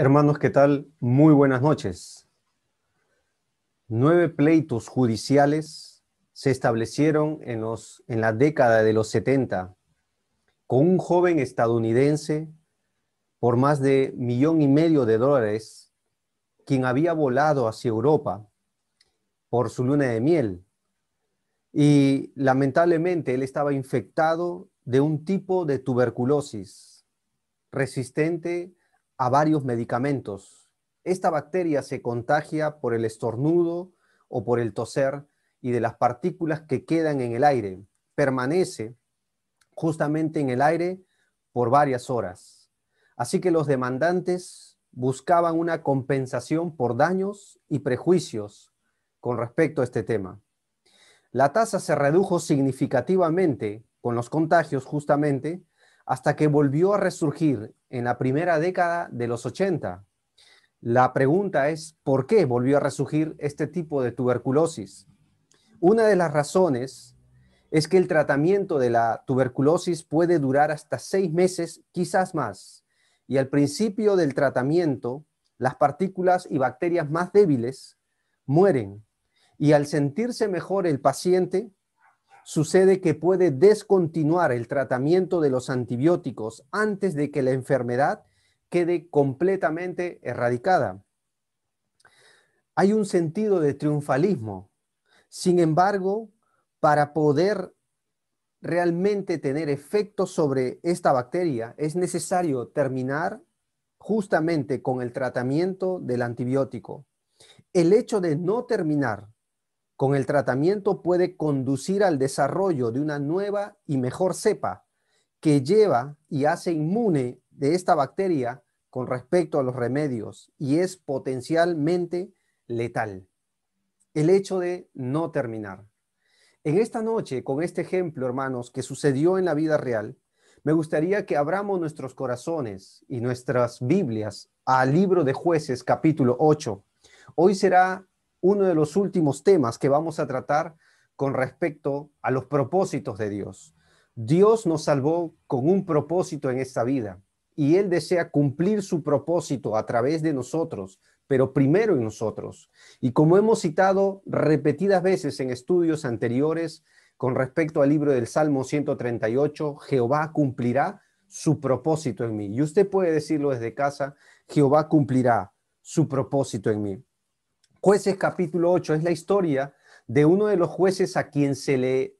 Hermanos, ¿qué tal? Muy buenas noches. Nueve pleitos judiciales se establecieron en, los, en la década de los 70 con un joven estadounidense por más de millón y medio de dólares, quien había volado hacia Europa por su luna de miel. Y lamentablemente él estaba infectado de un tipo de tuberculosis resistente a varios medicamentos. Esta bacteria se contagia por el estornudo o por el toser y de las partículas que quedan en el aire. Permanece justamente en el aire por varias horas. Así que los demandantes buscaban una compensación por daños y prejuicios con respecto a este tema. La tasa se redujo significativamente con los contagios justamente hasta que volvió a resurgir en la primera década de los 80. La pregunta es, ¿por qué volvió a resurgir este tipo de tuberculosis? Una de las razones es que el tratamiento de la tuberculosis puede durar hasta seis meses, quizás más, y al principio del tratamiento, las partículas y bacterias más débiles mueren, y al sentirse mejor el paciente, sucede que puede descontinuar el tratamiento de los antibióticos antes de que la enfermedad quede completamente erradicada. Hay un sentido de triunfalismo. Sin embargo, para poder realmente tener efecto sobre esta bacteria, es necesario terminar justamente con el tratamiento del antibiótico. El hecho de no terminar con el tratamiento puede conducir al desarrollo de una nueva y mejor cepa que lleva y hace inmune de esta bacteria con respecto a los remedios y es potencialmente letal. El hecho de no terminar. En esta noche, con este ejemplo, hermanos, que sucedió en la vida real, me gustaría que abramos nuestros corazones y nuestras Biblias al libro de jueces capítulo 8. Hoy será uno de los últimos temas que vamos a tratar con respecto a los propósitos de Dios. Dios nos salvó con un propósito en esta vida y Él desea cumplir su propósito a través de nosotros, pero primero en nosotros. Y como hemos citado repetidas veces en estudios anteriores con respecto al libro del Salmo 138, Jehová cumplirá su propósito en mí. Y usted puede decirlo desde casa, Jehová cumplirá su propósito en mí. Jueces capítulo 8 es la historia de uno de los jueces a quien se le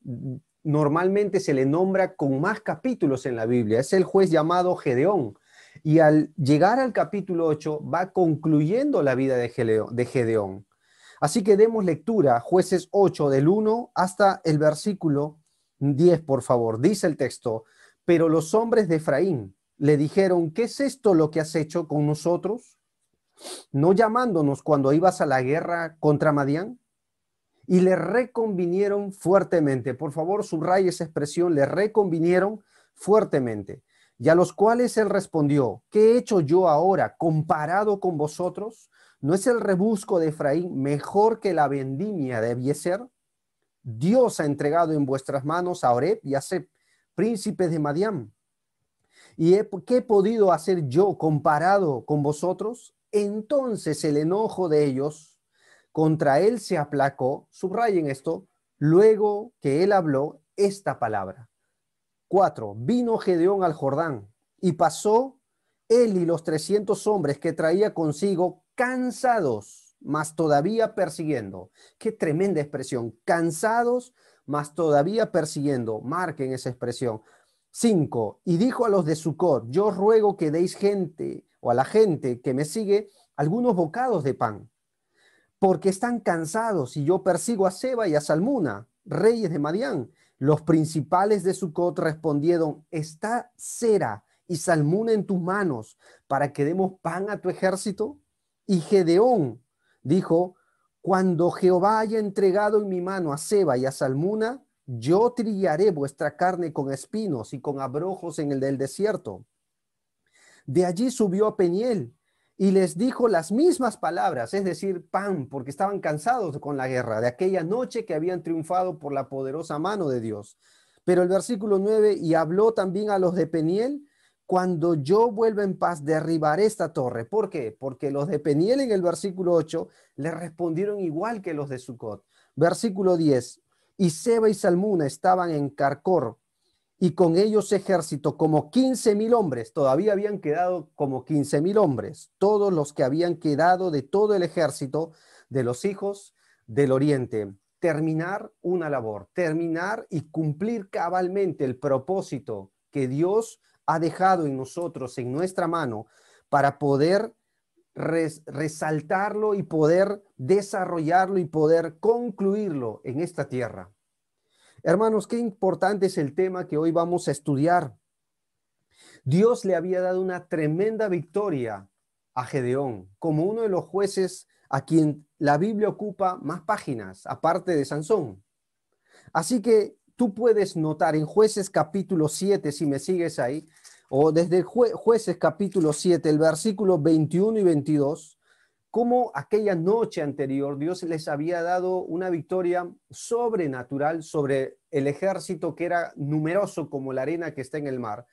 normalmente se le nombra con más capítulos en la Biblia. Es el juez llamado Gedeón. Y al llegar al capítulo 8 va concluyendo la vida de Gedeón. Así que demos lectura, jueces 8 del 1 hasta el versículo 10, por favor. Dice el texto, pero los hombres de Efraín le dijeron, ¿qué es esto lo que has hecho con nosotros? no llamándonos cuando ibas a la guerra contra Madián? Y le reconvinieron fuertemente. Por favor, subraye esa expresión, le reconvinieron fuertemente. Y a los cuales él respondió, ¿qué he hecho yo ahora comparado con vosotros? ¿No es el rebusco de Efraín mejor que la vendimia de Bieser? Dios ha entregado en vuestras manos a Oreb y a Sep, príncipes de Madián. ¿Y qué he podido hacer yo comparado con vosotros? Entonces el enojo de ellos contra él se aplacó, subrayen esto, luego que él habló esta palabra. 4. Vino Gedeón al Jordán y pasó él y los 300 hombres que traía consigo cansados, mas todavía persiguiendo. Qué tremenda expresión, cansados, mas todavía persiguiendo. Marquen esa expresión. 5. Y dijo a los de Sucot, yo ruego que deis gente a la gente que me sigue algunos bocados de pan, porque están cansados y yo persigo a Seba y a Salmuna, reyes de Madián. Los principales de Sucot respondieron, ¿está cera y Salmuna en tus manos para que demos pan a tu ejército? Y Gedeón dijo, cuando Jehová haya entregado en mi mano a Seba y a Salmuna, yo trillaré vuestra carne con espinos y con abrojos en el del desierto. De allí subió a Peniel y les dijo las mismas palabras, es decir, pan, porque estaban cansados con la guerra, de aquella noche que habían triunfado por la poderosa mano de Dios. Pero el versículo 9, y habló también a los de Peniel, cuando yo vuelva en paz, derribaré esta torre. ¿Por qué? Porque los de Peniel en el versículo 8 le respondieron igual que los de Sucot. Versículo 10, y Seba y Salmuna estaban en Carcor, y con ellos ejército como 15 mil hombres, todavía habían quedado como 15 mil hombres, todos los que habían quedado de todo el ejército de los hijos del oriente. Terminar una labor, terminar y cumplir cabalmente el propósito que Dios ha dejado en nosotros, en nuestra mano, para poder resaltarlo y poder desarrollarlo y poder concluirlo en esta tierra. Hermanos, qué importante es el tema que hoy vamos a estudiar. Dios le había dado una tremenda victoria a Gedeón, como uno de los jueces a quien la Biblia ocupa más páginas, aparte de Sansón. Así que tú puedes notar en jueces capítulo 7, si me sigues ahí, o desde jueces capítulo 7, el versículo 21 y 22, como aquella noche anterior Dios les había dado una victoria sobrenatural sobre el ejército que era numeroso como la arena que está en el mar,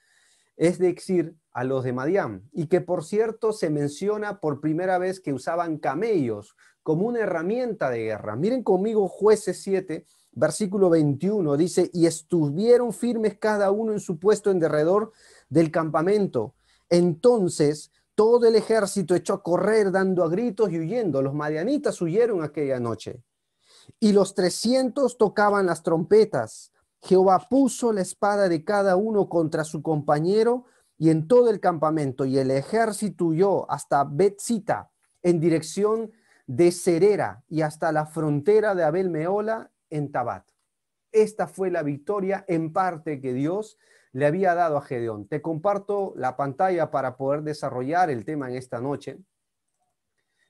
es decir, a los de Madián, y que por cierto se menciona por primera vez que usaban camellos como una herramienta de guerra. Miren conmigo jueces 7, versículo 21, dice, y estuvieron firmes cada uno en su puesto en derredor del campamento. Entonces todo el ejército echó a correr dando a gritos y huyendo. Los madianitas huyeron aquella noche. Y los trescientos tocaban las trompetas. Jehová puso la espada de cada uno contra su compañero y en todo el campamento. Y el ejército huyó hasta Betzita en dirección de Cerera y hasta la frontera de Abel Meola en Tabat. Esta fue la victoria en parte que Dios le había dado a Gedeón. Te comparto la pantalla para poder desarrollar el tema en esta noche.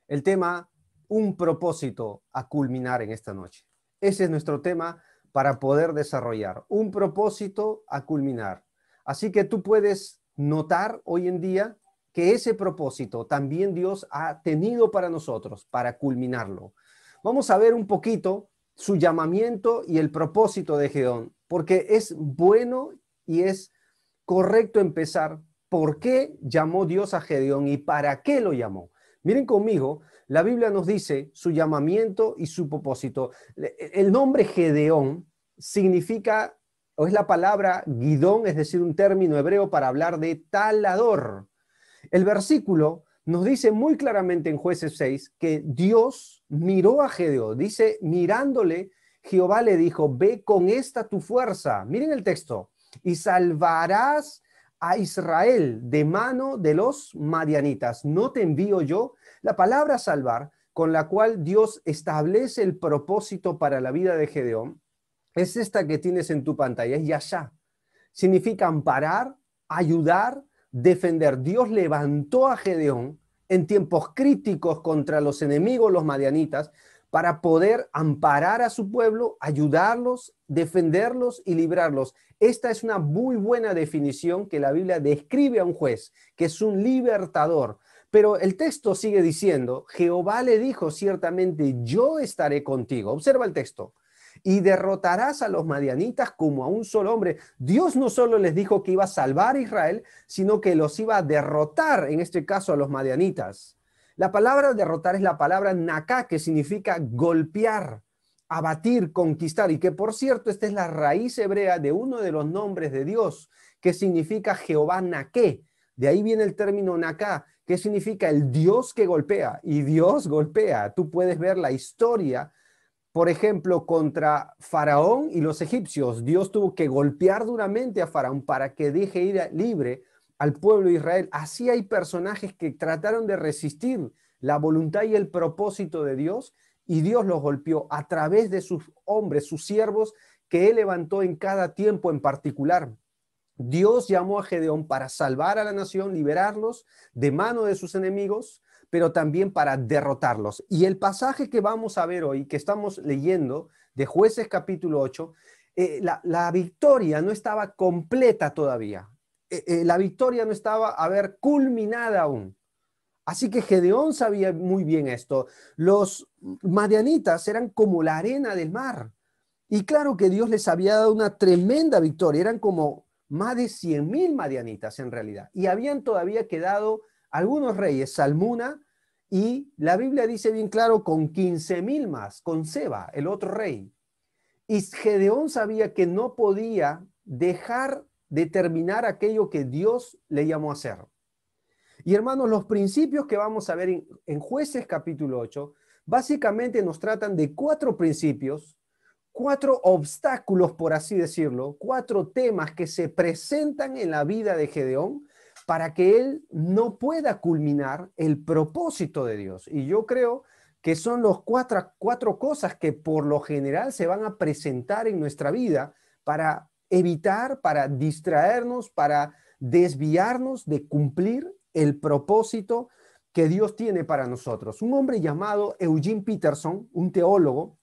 El tema, un propósito a culminar en esta noche. Ese es nuestro tema para poder desarrollar, un propósito a culminar. Así que tú puedes notar hoy en día que ese propósito también Dios ha tenido para nosotros, para culminarlo. Vamos a ver un poquito su llamamiento y el propósito de Gedeón, porque es bueno y es correcto empezar por qué llamó Dios a Gedeón y para qué lo llamó. Miren conmigo, la Biblia nos dice su llamamiento y su propósito. El nombre Gedeón significa, o es la palabra guidón, es decir, un término hebreo para hablar de talador. El versículo nos dice muy claramente en jueces 6 que Dios miró a Gedeón, dice, mirándole, Jehová le dijo, ve con esta tu fuerza. Miren el texto, y salvarás a Israel de mano de los madianitas. No te envío yo. La palabra salvar, con la cual Dios establece el propósito para la vida de Gedeón, es esta que tienes en tu pantalla, es Yasha. Significa amparar, ayudar, defender. Dios levantó a Gedeón en tiempos críticos contra los enemigos, los madianitas, para poder amparar a su pueblo, ayudarlos, defenderlos y librarlos. Esta es una muy buena definición que la Biblia describe a un juez, que es un libertador. Pero el texto sigue diciendo, Jehová le dijo, ciertamente yo estaré contigo. Observa el texto. Y derrotarás a los madianitas como a un solo hombre. Dios no solo les dijo que iba a salvar a Israel, sino que los iba a derrotar, en este caso a los madianitas. La palabra derrotar es la palabra naká, que significa golpear, abatir, conquistar, y que por cierto, esta es la raíz hebrea de uno de los nombres de Dios, que significa Jehová naqué. De ahí viene el término naká, que significa el Dios que golpea, y Dios golpea. Tú puedes ver la historia, por ejemplo, contra Faraón y los egipcios. Dios tuvo que golpear duramente a Faraón para que deje ir libre al pueblo de Israel. Así hay personajes que trataron de resistir la voluntad y el propósito de Dios y Dios los golpeó a través de sus hombres, sus siervos que él levantó en cada tiempo en particular. Dios llamó a Gedeón para salvar a la nación, liberarlos de mano de sus enemigos, pero también para derrotarlos. Y el pasaje que vamos a ver hoy, que estamos leyendo de jueces capítulo 8, eh, la victoria no estaba completa todavía. Eh, eh, la victoria no estaba, a ver, culminada aún. Así que Gedeón sabía muy bien esto. Los madianitas eran como la arena del mar. Y claro que Dios les había dado una tremenda victoria. Eran como más de 100.000 madianitas en realidad. Y habían todavía quedado algunos reyes, Salmuna, y la Biblia dice bien claro, con 15.000 más, con Seba, el otro rey. Y Gedeón sabía que no podía dejar determinar aquello que Dios le llamó a hacer. Y hermanos, los principios que vamos a ver en, jueces capítulo 8, básicamente nos tratan de cuatro principios, cuatro obstáculos, por así decirlo, cuatro temas que se presentan en la vida de Gedeón para que él no pueda culminar el propósito de Dios. Y yo creo que son los cuatro, cuatro cosas que por lo general se van a presentar en nuestra vida para evitar, para distraernos, para desviarnos de cumplir el propósito que Dios tiene para nosotros. Un hombre llamado Eugene Peterson, un teólogo,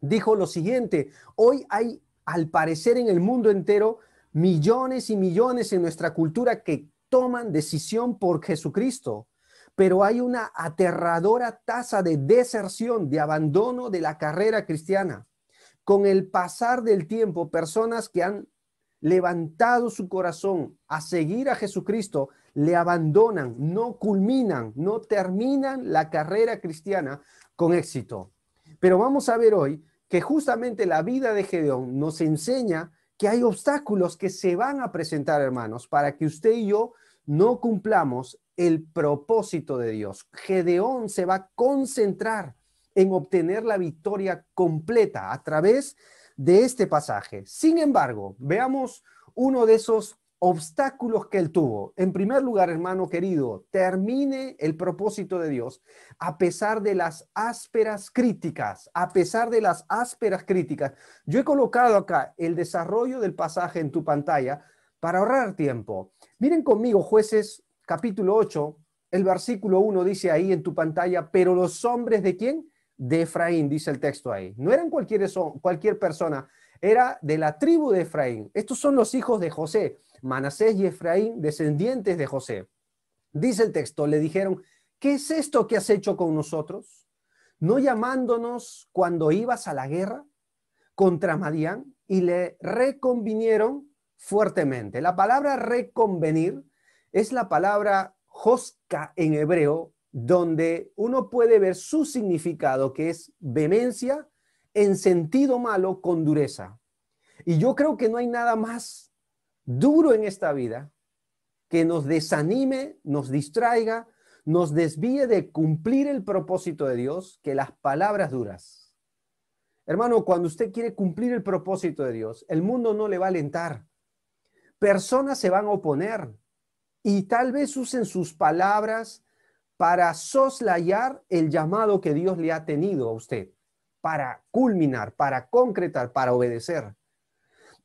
dijo lo siguiente, hoy hay, al parecer en el mundo entero, millones y millones en nuestra cultura que toman decisión por Jesucristo, pero hay una aterradora tasa de deserción, de abandono de la carrera cristiana. Con el pasar del tiempo, personas que han levantado su corazón a seguir a Jesucristo, le abandonan, no culminan, no terminan la carrera cristiana con éxito. Pero vamos a ver hoy que justamente la vida de Gedeón nos enseña que hay obstáculos que se van a presentar, hermanos, para que usted y yo no cumplamos el propósito de Dios. Gedeón se va a concentrar en obtener la victoria completa a través de de este pasaje. Sin embargo, veamos uno de esos obstáculos que él tuvo. En primer lugar, hermano querido, termine el propósito de Dios a pesar de las ásperas críticas, a pesar de las ásperas críticas. Yo he colocado acá el desarrollo del pasaje en tu pantalla para ahorrar tiempo. Miren conmigo, jueces capítulo 8, el versículo 1 dice ahí en tu pantalla, pero los hombres de quién? de Efraín, dice el texto ahí. No eran cualquier, cualquier persona, era de la tribu de Efraín. Estos son los hijos de José, Manasés y Efraín, descendientes de José. Dice el texto, le dijeron, ¿qué es esto que has hecho con nosotros? ¿No llamándonos cuando ibas a la guerra contra Madián? Y le reconvinieron fuertemente. La palabra reconvenir es la palabra josca en hebreo donde uno puede ver su significado, que es vehemencia en sentido malo con dureza. Y yo creo que no hay nada más duro en esta vida que nos desanime, nos distraiga, nos desvíe de cumplir el propósito de Dios que las palabras duras. Hermano, cuando usted quiere cumplir el propósito de Dios, el mundo no le va a alentar. Personas se van a oponer y tal vez usen sus palabras, para soslayar el llamado que Dios le ha tenido a usted, para culminar, para concretar, para obedecer.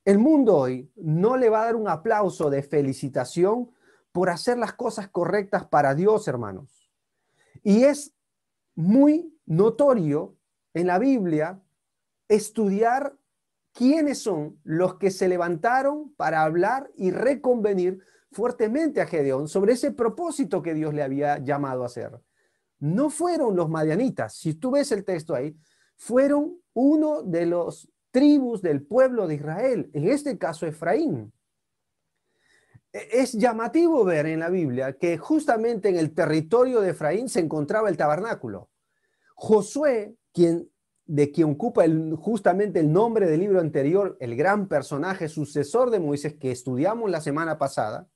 El mundo hoy no le va a dar un aplauso de felicitación por hacer las cosas correctas para Dios, hermanos. Y es muy notorio en la Biblia estudiar quiénes son los que se levantaron para hablar y reconvenir fuertemente a Gedeón sobre ese propósito que Dios le había llamado a hacer. No fueron los madianitas, si tú ves el texto ahí, fueron uno de los tribus del pueblo de Israel, en este caso Efraín. E, es llamativo ver en la Biblia que justamente en el territorio de Efraín se encontraba el tabernáculo. Josué, quien, de quien ocupa justamente el nombre del libro anterior, el gran personaje sucesor de Moisés que estudiamos la semana pasada,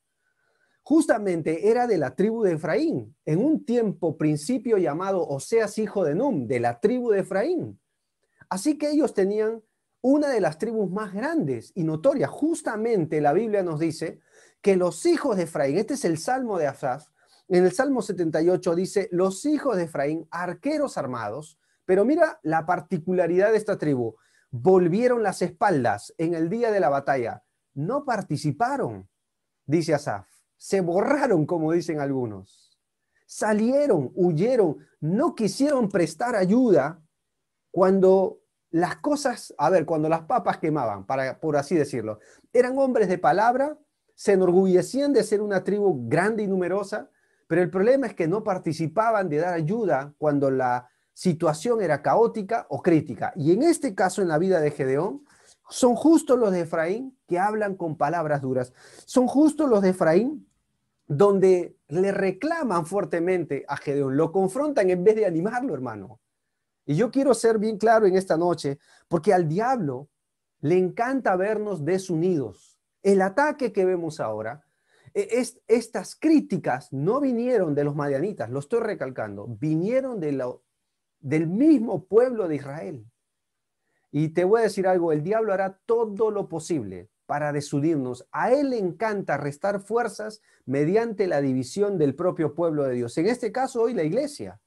justamente era de la tribu de Efraín, en un tiempo principio llamado Oseas hijo de Num, de la tribu de Efraín. Así que ellos tenían una de las tribus más grandes y notorias. Justamente la Biblia nos dice que los hijos de Efraín, este es el Salmo de Asaf, en el Salmo 78 dice, los hijos de Efraín, arqueros armados, pero mira la particularidad de esta tribu, volvieron las espaldas en el día de la batalla, no participaron, dice Asaf se borraron, como dicen algunos. Salieron, huyeron, no quisieron prestar ayuda cuando las cosas, a ver, cuando las papas quemaban, para, por así decirlo. Eran hombres de palabra, se enorgullecían de ser una tribu grande y numerosa, pero el problema es que no participaban de dar ayuda cuando la situación era caótica o crítica. Y en este caso, en la vida de Gedeón, son justos los de Efraín que hablan con palabras duras. Son justos los de Efraín donde le reclaman fuertemente a Gedeón, lo confrontan en vez de animarlo, hermano. Y yo quiero ser bien claro en esta noche, porque al diablo le encanta vernos desunidos. El ataque que vemos ahora, e, es, estas críticas no vinieron de los madianitas, lo estoy recalcando, vinieron del mismo pueblo de Israel. Y te voy a decir algo, el diablo hará todo lo posible para desudirnos. A Él le encanta restar fuerzas mediante la división del propio pueblo de Dios. En este caso, hoy la iglesia,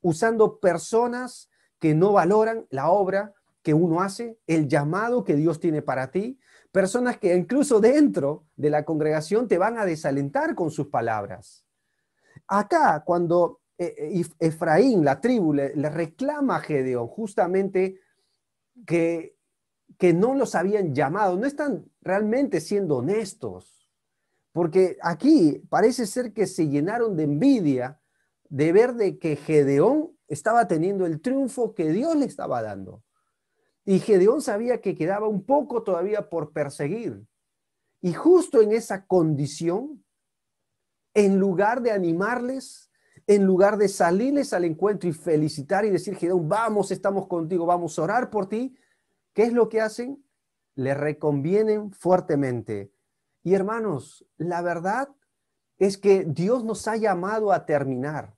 usando personas que no valoran la obra que uno hace, el llamado que Dios tiene para ti, personas que incluso dentro de la congregación te van a desalentar con sus palabras. Acá, cuando eh, eh, Efraín, la tribu, le, reclama a Gedeón justamente que que no los habían llamado, no están realmente siendo honestos, porque aquí parece ser que se llenaron de envidia de ver de que Gedeón estaba teniendo el triunfo que Dios le estaba dando. Y Gedeón sabía que quedaba un poco todavía por perseguir. Y justo en esa condición, en lugar de animarles, en lugar de salirles al encuentro y felicitar y decir, Gedeón, vamos, estamos contigo, vamos a orar por ti, ¿Qué es lo que hacen? Le reconvienen fuertemente. Y hermanos, la verdad es que Dios nos ha llamado a terminar.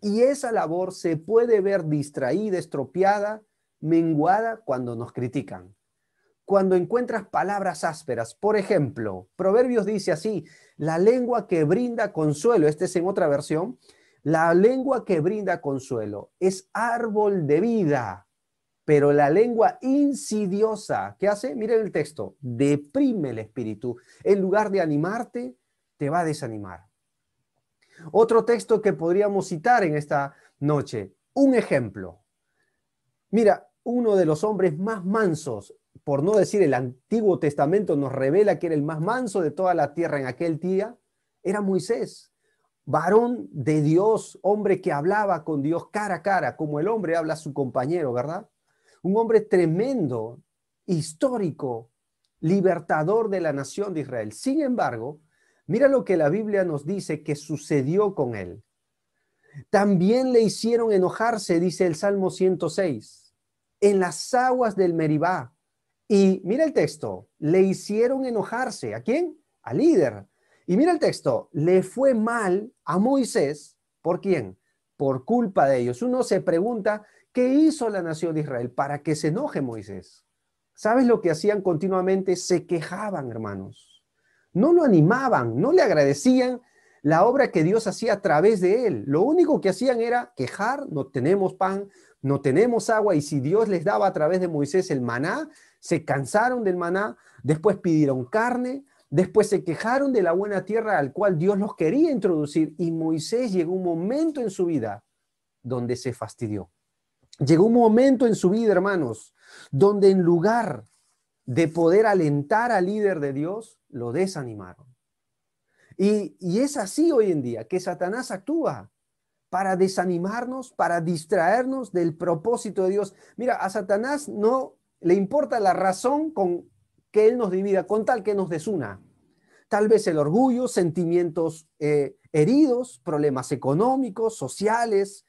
Y esa labor se puede ver distraída, estropeada, menguada cuando nos critican. Cuando encuentras palabras ásperas, por ejemplo, Proverbios dice así, la lengua que brinda consuelo, este es en otra versión, la lengua que brinda consuelo es árbol de vida, pero la lengua insidiosa, ¿qué hace? Miren el texto, deprime el espíritu. En lugar de animarte, te va a desanimar. Otro texto que podríamos citar en esta noche, un ejemplo. Mira, uno de los hombres más mansos, por no decir el Antiguo Testamento nos revela que era el más manso de toda la tierra en aquel día, era Moisés, varón de Dios, hombre que hablaba con Dios cara a cara, como el hombre habla a su compañero, ¿verdad? un hombre tremendo, histórico, libertador de la nación de Israel. Sin embargo, mira lo que la Biblia nos dice que sucedió con él. También le hicieron enojarse, dice el Salmo 106, en las aguas del Meribá. Y mira el texto, le hicieron enojarse. ¿A quién? Al líder. Y mira el texto, le fue mal a Moisés. ¿Por quién? Por culpa de ellos. Uno se pregunta, ¿Qué hizo la nación de Israel para que se enoje Moisés? ¿Sabes lo que hacían continuamente? Se quejaban, hermanos. No lo animaban, no le agradecían la obra que Dios hacía a través de él. Lo único que hacían era quejar, no tenemos pan, no tenemos agua, y si Dios les daba a través de Moisés el maná, se cansaron del maná, después pidieron carne, después se quejaron de la buena tierra al cual Dios los quería introducir, y Moisés llegó un momento en su vida donde se fastidió Llegó un momento en su vida, hermanos, donde en lugar de poder alentar al líder de Dios, lo desanimaron. Y, es así hoy en día que Satanás actúa para desanimarnos, para distraernos del propósito de Dios. Mira, a Satanás no le importa la razón con que Él nos divida, con tal que nos desuna. Tal vez el orgullo, sentimientos eh, heridos, problemas económicos, sociales,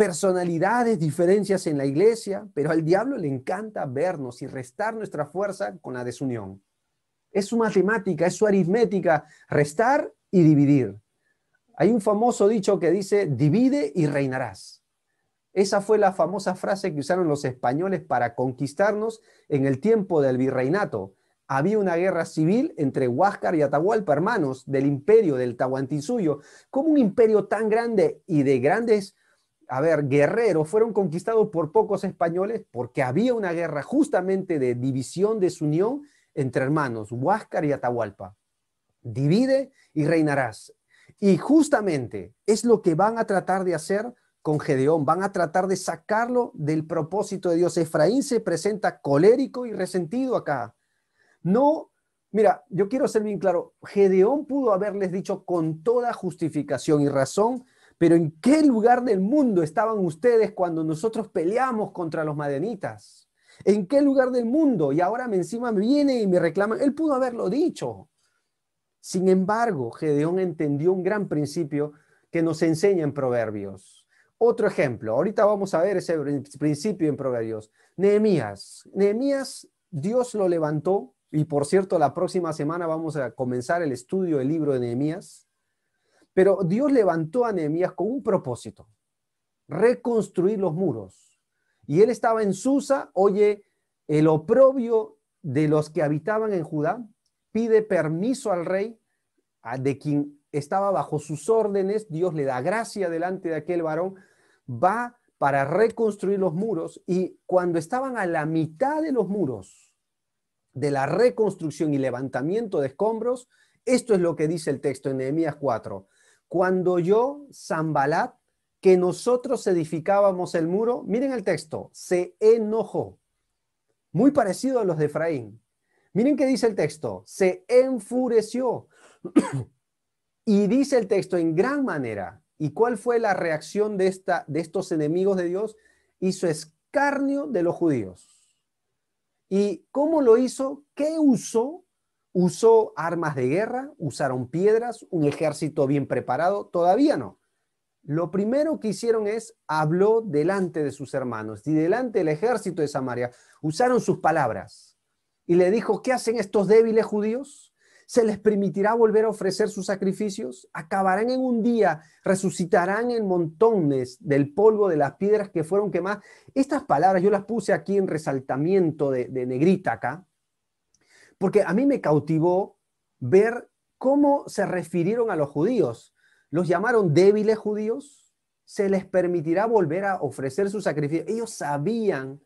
personalidades, diferencias en la iglesia, pero al diablo le encanta vernos y restar nuestra fuerza con la desunión. Es su matemática, es su aritmética, restar y dividir. Hay un famoso dicho que dice, divide y reinarás. Esa fue la famosa frase que usaron los españoles para conquistarnos en el tiempo del virreinato. Había una guerra civil entre Huáscar y Atahualpa, hermanos del imperio del Tahuantinsuyo. como un imperio tan grande y de grandes a ver, guerreros, fueron conquistados por pocos españoles porque había una guerra justamente de división, de su unión entre hermanos, Huáscar y Atahualpa. Divide y reinarás. Y justamente es lo que van a tratar de hacer con Gedeón, van a tratar de sacarlo del propósito de Dios. Efraín se presenta colérico y resentido acá. No, mira, yo quiero ser bien claro, Gedeón pudo haberles dicho con toda justificación y razón, pero ¿en qué lugar del mundo estaban ustedes cuando nosotros peleamos contra los madenitas? ¿En qué lugar del mundo? Y ahora me encima me viene y me reclama. Él pudo haberlo dicho. Sin embargo, Gedeón entendió un gran principio que nos enseña en Proverbios. Otro ejemplo, ahorita vamos a ver ese principio en Proverbios. Nehemías. Nehemías, Dios lo levantó, y por cierto, la próxima semana vamos a comenzar el estudio del libro de Nehemías. Pero Dios levantó a Nehemías con un propósito, reconstruir los muros. Y él estaba en Susa, oye, el oprobio de los que habitaban en Judá, pide permiso al rey, de quien estaba bajo sus órdenes, Dios le da gracia delante de aquel varón, va para reconstruir los muros y cuando estaban a la mitad de los muros de la reconstrucción y levantamiento de escombros, esto es lo que dice el texto en Nehemías 4. Cuando yo, Zambalat, que nosotros edificábamos el muro, miren el texto, se enojó. Muy parecido a los de Efraín. Miren qué dice el texto, se enfureció. y dice el texto en gran manera, ¿y cuál fue la reacción de, esta, de estos enemigos de Dios? Hizo escarnio de los judíos. ¿Y cómo lo hizo? ¿Qué usó? ¿Usó armas de guerra? ¿Usaron piedras? ¿Un ejército bien preparado? Todavía no. Lo primero que hicieron es habló delante de sus hermanos y delante del ejército de Samaria. Usaron sus palabras y le dijo, ¿qué hacen estos débiles judíos? ¿Se les permitirá volver a ofrecer sus sacrificios? ¿Acabarán en un día? ¿Resucitarán en montones del polvo de las piedras que fueron quemadas? Estas palabras yo las puse aquí en resaltamiento de, de negrita acá, porque a mí me cautivó ver cómo se refirieron a los judíos. Los llamaron débiles judíos, se les permitirá volver a ofrecer su sacrificio. Ellos sabían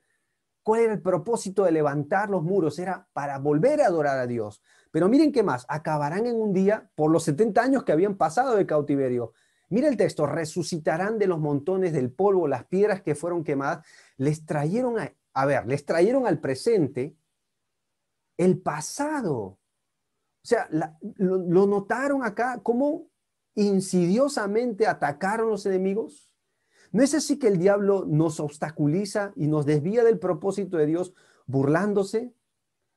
cuál era el propósito de levantar los muros, era para volver a adorar a Dios. Pero miren qué más, acabarán en un día por los 70 años que habían pasado de cautiverio. Mira el texto, resucitarán de los montones del polvo, las piedras que fueron quemadas, les trajeron a, ver, les trajeron al presente el pasado. O sea, lo, lo notaron acá, cómo insidiosamente atacaron los enemigos. ¿No es así que el diablo nos obstaculiza y nos desvía del propósito de Dios burlándose,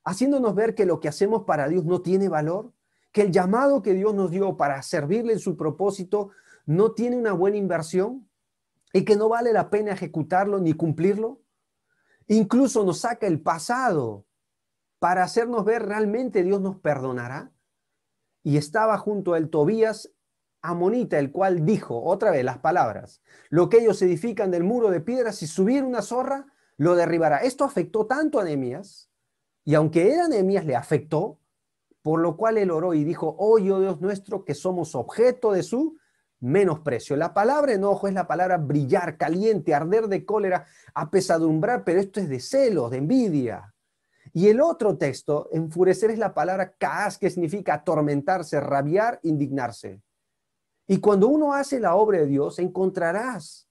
haciéndonos ver que lo que hacemos para Dios no tiene valor, que el llamado que Dios nos dio para servirle en su propósito no tiene una buena inversión y que no vale la pena ejecutarlo ni cumplirlo? Incluso nos saca el pasado para hacernos ver realmente Dios nos perdonará. Y estaba junto a él Tobías Amonita, el cual dijo, otra vez las palabras, lo que ellos edifican del muro de piedra, si subir una zorra, lo derribará. Esto afectó tanto a Nehemías, y aunque era Nehemías, le afectó, por lo cual él oró y dijo, oye oh Dios nuestro, que somos objeto de su menosprecio. La palabra enojo es la palabra brillar, caliente, arder de cólera, apesadumbrar, pero esto es de celos, de envidia. Y el otro texto, enfurecer es la palabra caas, que significa atormentarse, rabiar, indignarse. Y cuando uno hace la obra de Dios, encontrarás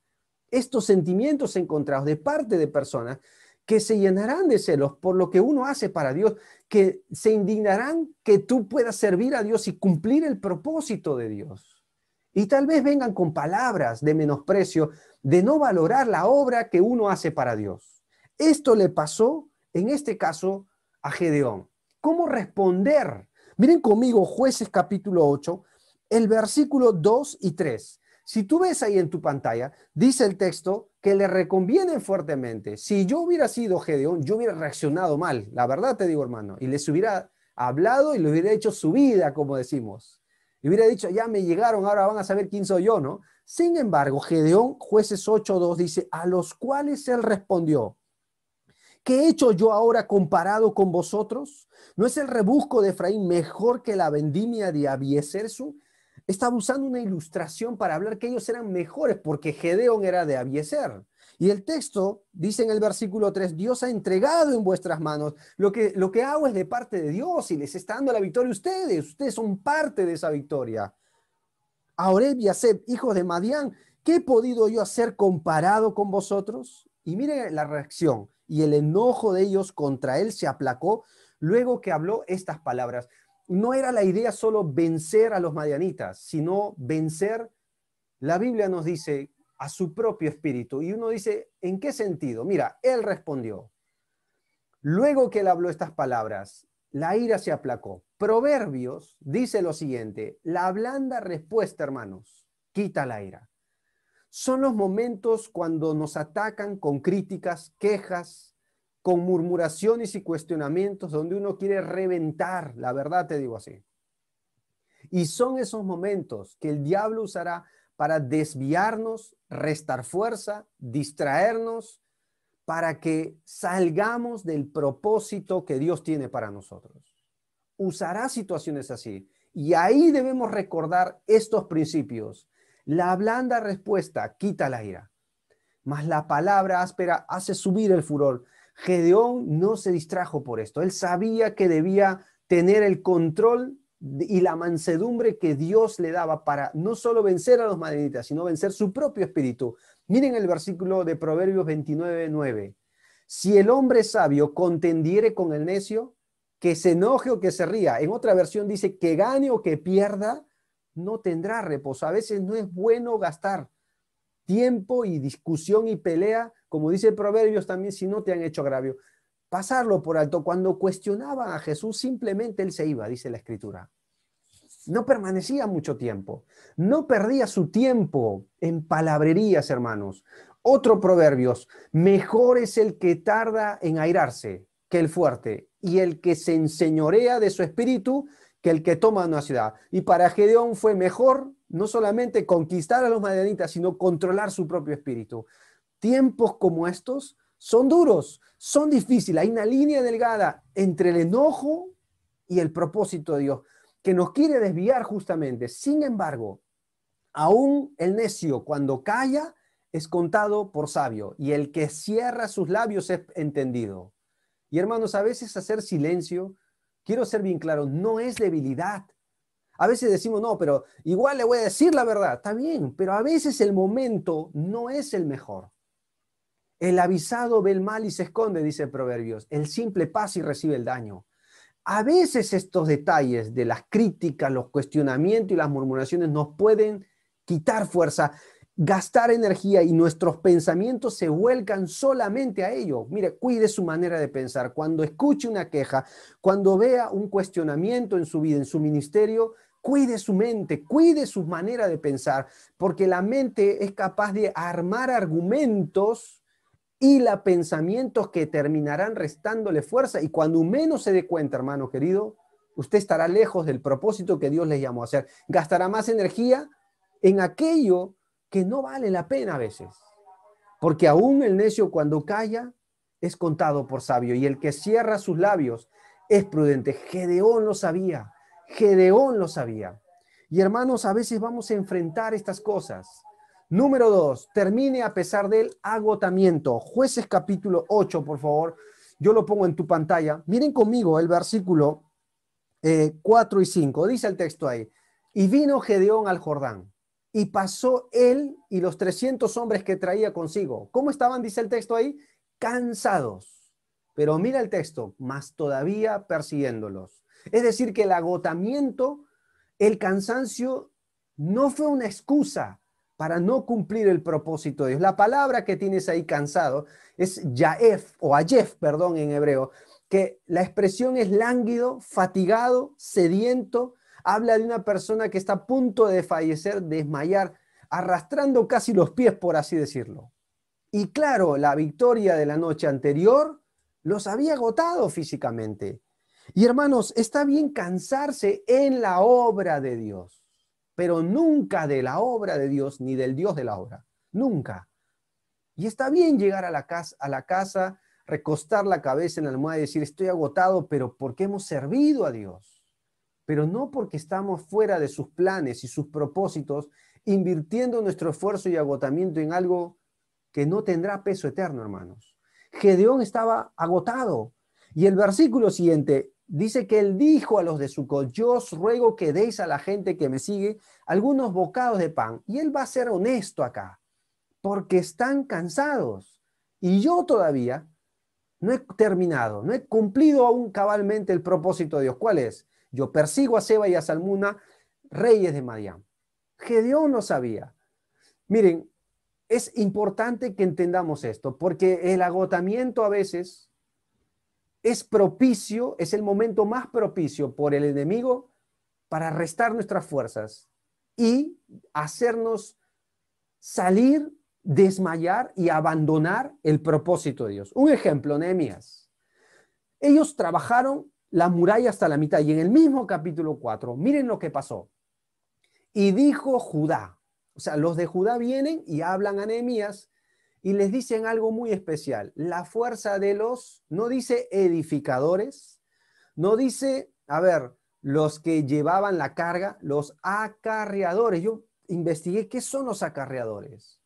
estos sentimientos encontrados de parte de personas que se llenarán de celos por lo que uno hace para Dios, que se indignarán que tú puedas servir a Dios y cumplir el propósito de Dios. Y tal vez vengan con palabras de menosprecio, de no valorar la obra que uno hace para Dios. Esto le pasó a en este caso, a Gedeón. ¿Cómo responder? Miren conmigo jueces capítulo 8, el versículo 2 y 3. Si tú ves ahí en tu pantalla, dice el texto que le reconvienen fuertemente. Si yo hubiera sido Gedeón, yo hubiera reaccionado mal, la verdad te digo hermano, y les hubiera hablado y les hubiera hecho su vida, como decimos. Y hubiera dicho, ya me llegaron, ahora van a saber quién soy yo, ¿no? Sin embargo, Gedeón, jueces 8.2, dice, a los cuales él respondió, ¿Qué he hecho yo ahora comparado con vosotros? ¿No es el rebusco de Efraín mejor que la vendimia de Abiesersu? Estaba usando una ilustración para hablar que ellos eran mejores porque Gedeón era de Abieser. Y el texto dice en el versículo 3, Dios ha entregado en vuestras manos. Lo que, lo que hago es de parte de Dios y les está dando la victoria a ustedes. Ustedes son parte de esa victoria. Ahoreb y Aseb, hijos de Madián, ¿qué he podido yo hacer comparado con vosotros? Y miren la reacción y el enojo de ellos contra él se aplacó luego que habló estas palabras. No era la idea solo vencer a los madianitas, sino vencer, la Biblia nos dice, a su propio espíritu. Y uno dice, ¿en qué sentido? Mira, él respondió, luego que él habló estas palabras, la ira se aplacó. Proverbios dice lo siguiente, la blanda respuesta, hermanos, quita la ira son los momentos cuando nos atacan con críticas, quejas, con murmuraciones y cuestionamientos, donde uno quiere reventar, la verdad te digo así. Y son esos momentos que el diablo usará para desviarnos, restar fuerza, distraernos, para que salgamos del propósito que Dios tiene para nosotros. Usará situaciones así. Y ahí debemos recordar estos principios la blanda respuesta quita la ira, mas la palabra áspera hace subir el furor. Gedeón no se distrajo por esto. Él sabía que debía tener el control y la mansedumbre que Dios le daba para no solo vencer a los madianitas, sino vencer su propio espíritu. Miren el versículo de Proverbios 29, 9. Si el hombre sabio contendiere con el necio, que se enoje o que se ría. En otra versión dice que gane o que pierda, no tendrá reposo. A veces no es bueno gastar tiempo y discusión y pelea, como dice Proverbios también, si no te han hecho agravio. Pasarlo por alto. Cuando cuestionaba a Jesús, simplemente él se iba, dice la Escritura. No permanecía mucho tiempo. No perdía su tiempo en palabrerías, hermanos. Otro Proverbios, mejor es el que tarda en airarse que el fuerte, y el que se enseñorea de su espíritu que el que toma una ciudad. Y para Gedeón fue mejor no solamente conquistar a los madianitas, sino controlar su propio espíritu. Tiempos como estos son duros, son difíciles. Hay una línea delgada entre el enojo y el propósito de Dios, que nos quiere desviar justamente. Sin embargo, aún el necio cuando calla es contado por sabio y el que cierra sus labios es entendido. Y hermanos, a veces hacer silencio quiero ser bien claro, no es debilidad. A veces decimos, no, pero igual le voy a decir la verdad. Está bien, pero a veces el momento no es el mejor. El avisado ve el mal y se esconde, dice Proverbios. El simple pasa y recibe el daño. A veces estos detalles de las críticas, los cuestionamientos y las murmuraciones nos pueden quitar fuerza, gastar energía y nuestros pensamientos se vuelcan solamente a ello. Mire, cuide su manera de pensar. Cuando escuche una queja, cuando vea un cuestionamiento en su vida, en su ministerio, cuide su mente, cuide su manera de pensar, porque la mente es capaz de armar argumentos y la pensamientos que terminarán restándole fuerza. Y cuando menos se dé cuenta, hermano querido, usted estará lejos del propósito que Dios le llamó a hacer. Gastará más energía en aquello que no vale la pena a veces. Porque aún el necio cuando calla es contado por sabio y el que cierra sus labios es prudente. Gedeón lo sabía, Gedeón lo sabía. Y hermanos, a veces vamos a enfrentar estas cosas. Número dos, termine a pesar del agotamiento. Jueces capítulo 8, por favor. Yo lo pongo en tu pantalla. Miren conmigo el versículo 4 eh, y 5. Dice el texto ahí. Y vino Gedeón al Jordán y pasó él y los 300 hombres que traía consigo. ¿Cómo estaban, dice el texto ahí? Cansados. Pero mira el texto, más todavía persiguiéndolos. Es decir, que el agotamiento, el cansancio, no fue una excusa para no cumplir el propósito de Dios. La palabra que tienes ahí cansado es yaef o ayef, perdón, en hebreo, que la expresión es lánguido, fatigado, sediento, Habla de una persona que está a punto de fallecer, desmayar, arrastrando casi los pies, por así decirlo. Y claro, la victoria de la noche anterior los había agotado físicamente. Y hermanos, está bien cansarse en la obra de Dios, pero nunca de la obra de Dios ni del Dios de la obra, nunca. Y está bien llegar a la casa, a la casa recostar la cabeza en la almohada y decir, estoy agotado, pero porque hemos servido a Dios pero no porque estamos fuera de sus planes y sus propósitos, invirtiendo nuestro esfuerzo y agotamiento en algo que no tendrá peso eterno, hermanos. Gedeón estaba agotado. Y el versículo siguiente dice que él dijo a los de su yo os ruego que deis a la gente que me sigue algunos bocados de pan. Y él va a ser honesto acá, porque están cansados. Y yo todavía no he terminado, no he cumplido aún cabalmente el propósito de Dios. ¿Cuál es? Yo persigo a Seba y a Salmuna, reyes de Madián. Gedeón no sabía. Miren, es importante que entendamos esto, porque el agotamiento a veces es propicio, es el momento más propicio por el enemigo para restar nuestras fuerzas y hacernos salir, desmayar y abandonar el propósito de Dios. Un ejemplo, Nehemías. Ellos trabajaron la muralla hasta la mitad. Y en el mismo capítulo 4, miren lo que pasó. Y dijo Judá, o sea, los de Judá vienen y hablan a Nehemías y les dicen algo muy especial. La fuerza de los, no dice edificadores, no dice, a ver, los que llevaban la carga, los acarreadores. Yo investigué qué son los acarreadores.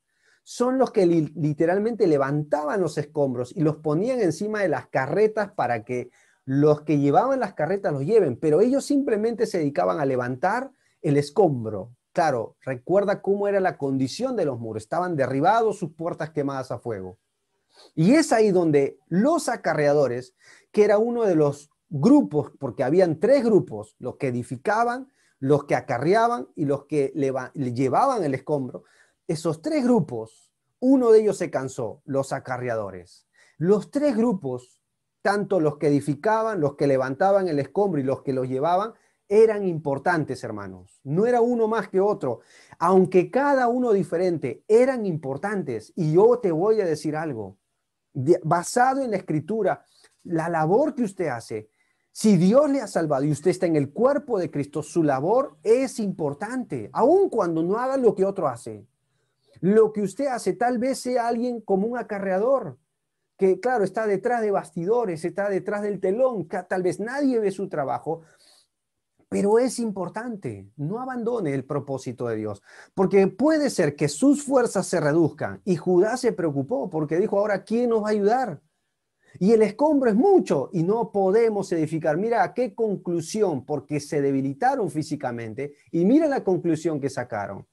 Son los que literalmente levantaban los escombros y los ponían encima de las carretas para que los que llevaban las carretas los lleven, pero ellos simplemente se dedicaban a levantar el escombro. Claro, recuerda cómo era la condición de los muros, estaban derribados, sus puertas quemadas a fuego. Y es ahí donde los acarreadores, que era uno de los grupos, porque habían tres grupos, los que edificaban, los que acarreaban y los que llevaban el escombro, esos tres grupos, uno de ellos se cansó, los acarreadores. Los tres grupos tanto los que edificaban, los que levantaban el escombro y los que los llevaban, eran importantes, hermanos. No era uno más que otro. Aunque cada uno diferente, eran importantes. Y yo te voy a decir algo. basado en la escritura, la labor que usted hace, si Dios le ha salvado y usted está en el cuerpo de Cristo, su labor es importante, aun cuando no haga lo que otro hace. Lo que usted hace tal vez sea alguien como un acarreador, que claro, está detrás de bastidores, está detrás del telón, tal vez nadie ve su trabajo, pero es importante, no abandone el propósito de Dios, porque puede ser que sus fuerzas se reduzcan y Judá se preocupó porque dijo, ahora, ¿quién nos va a ayudar? Y el escombro es mucho y no podemos edificar. Mira qué conclusión, porque se debilitaron físicamente y mira la conclusión que sacaron.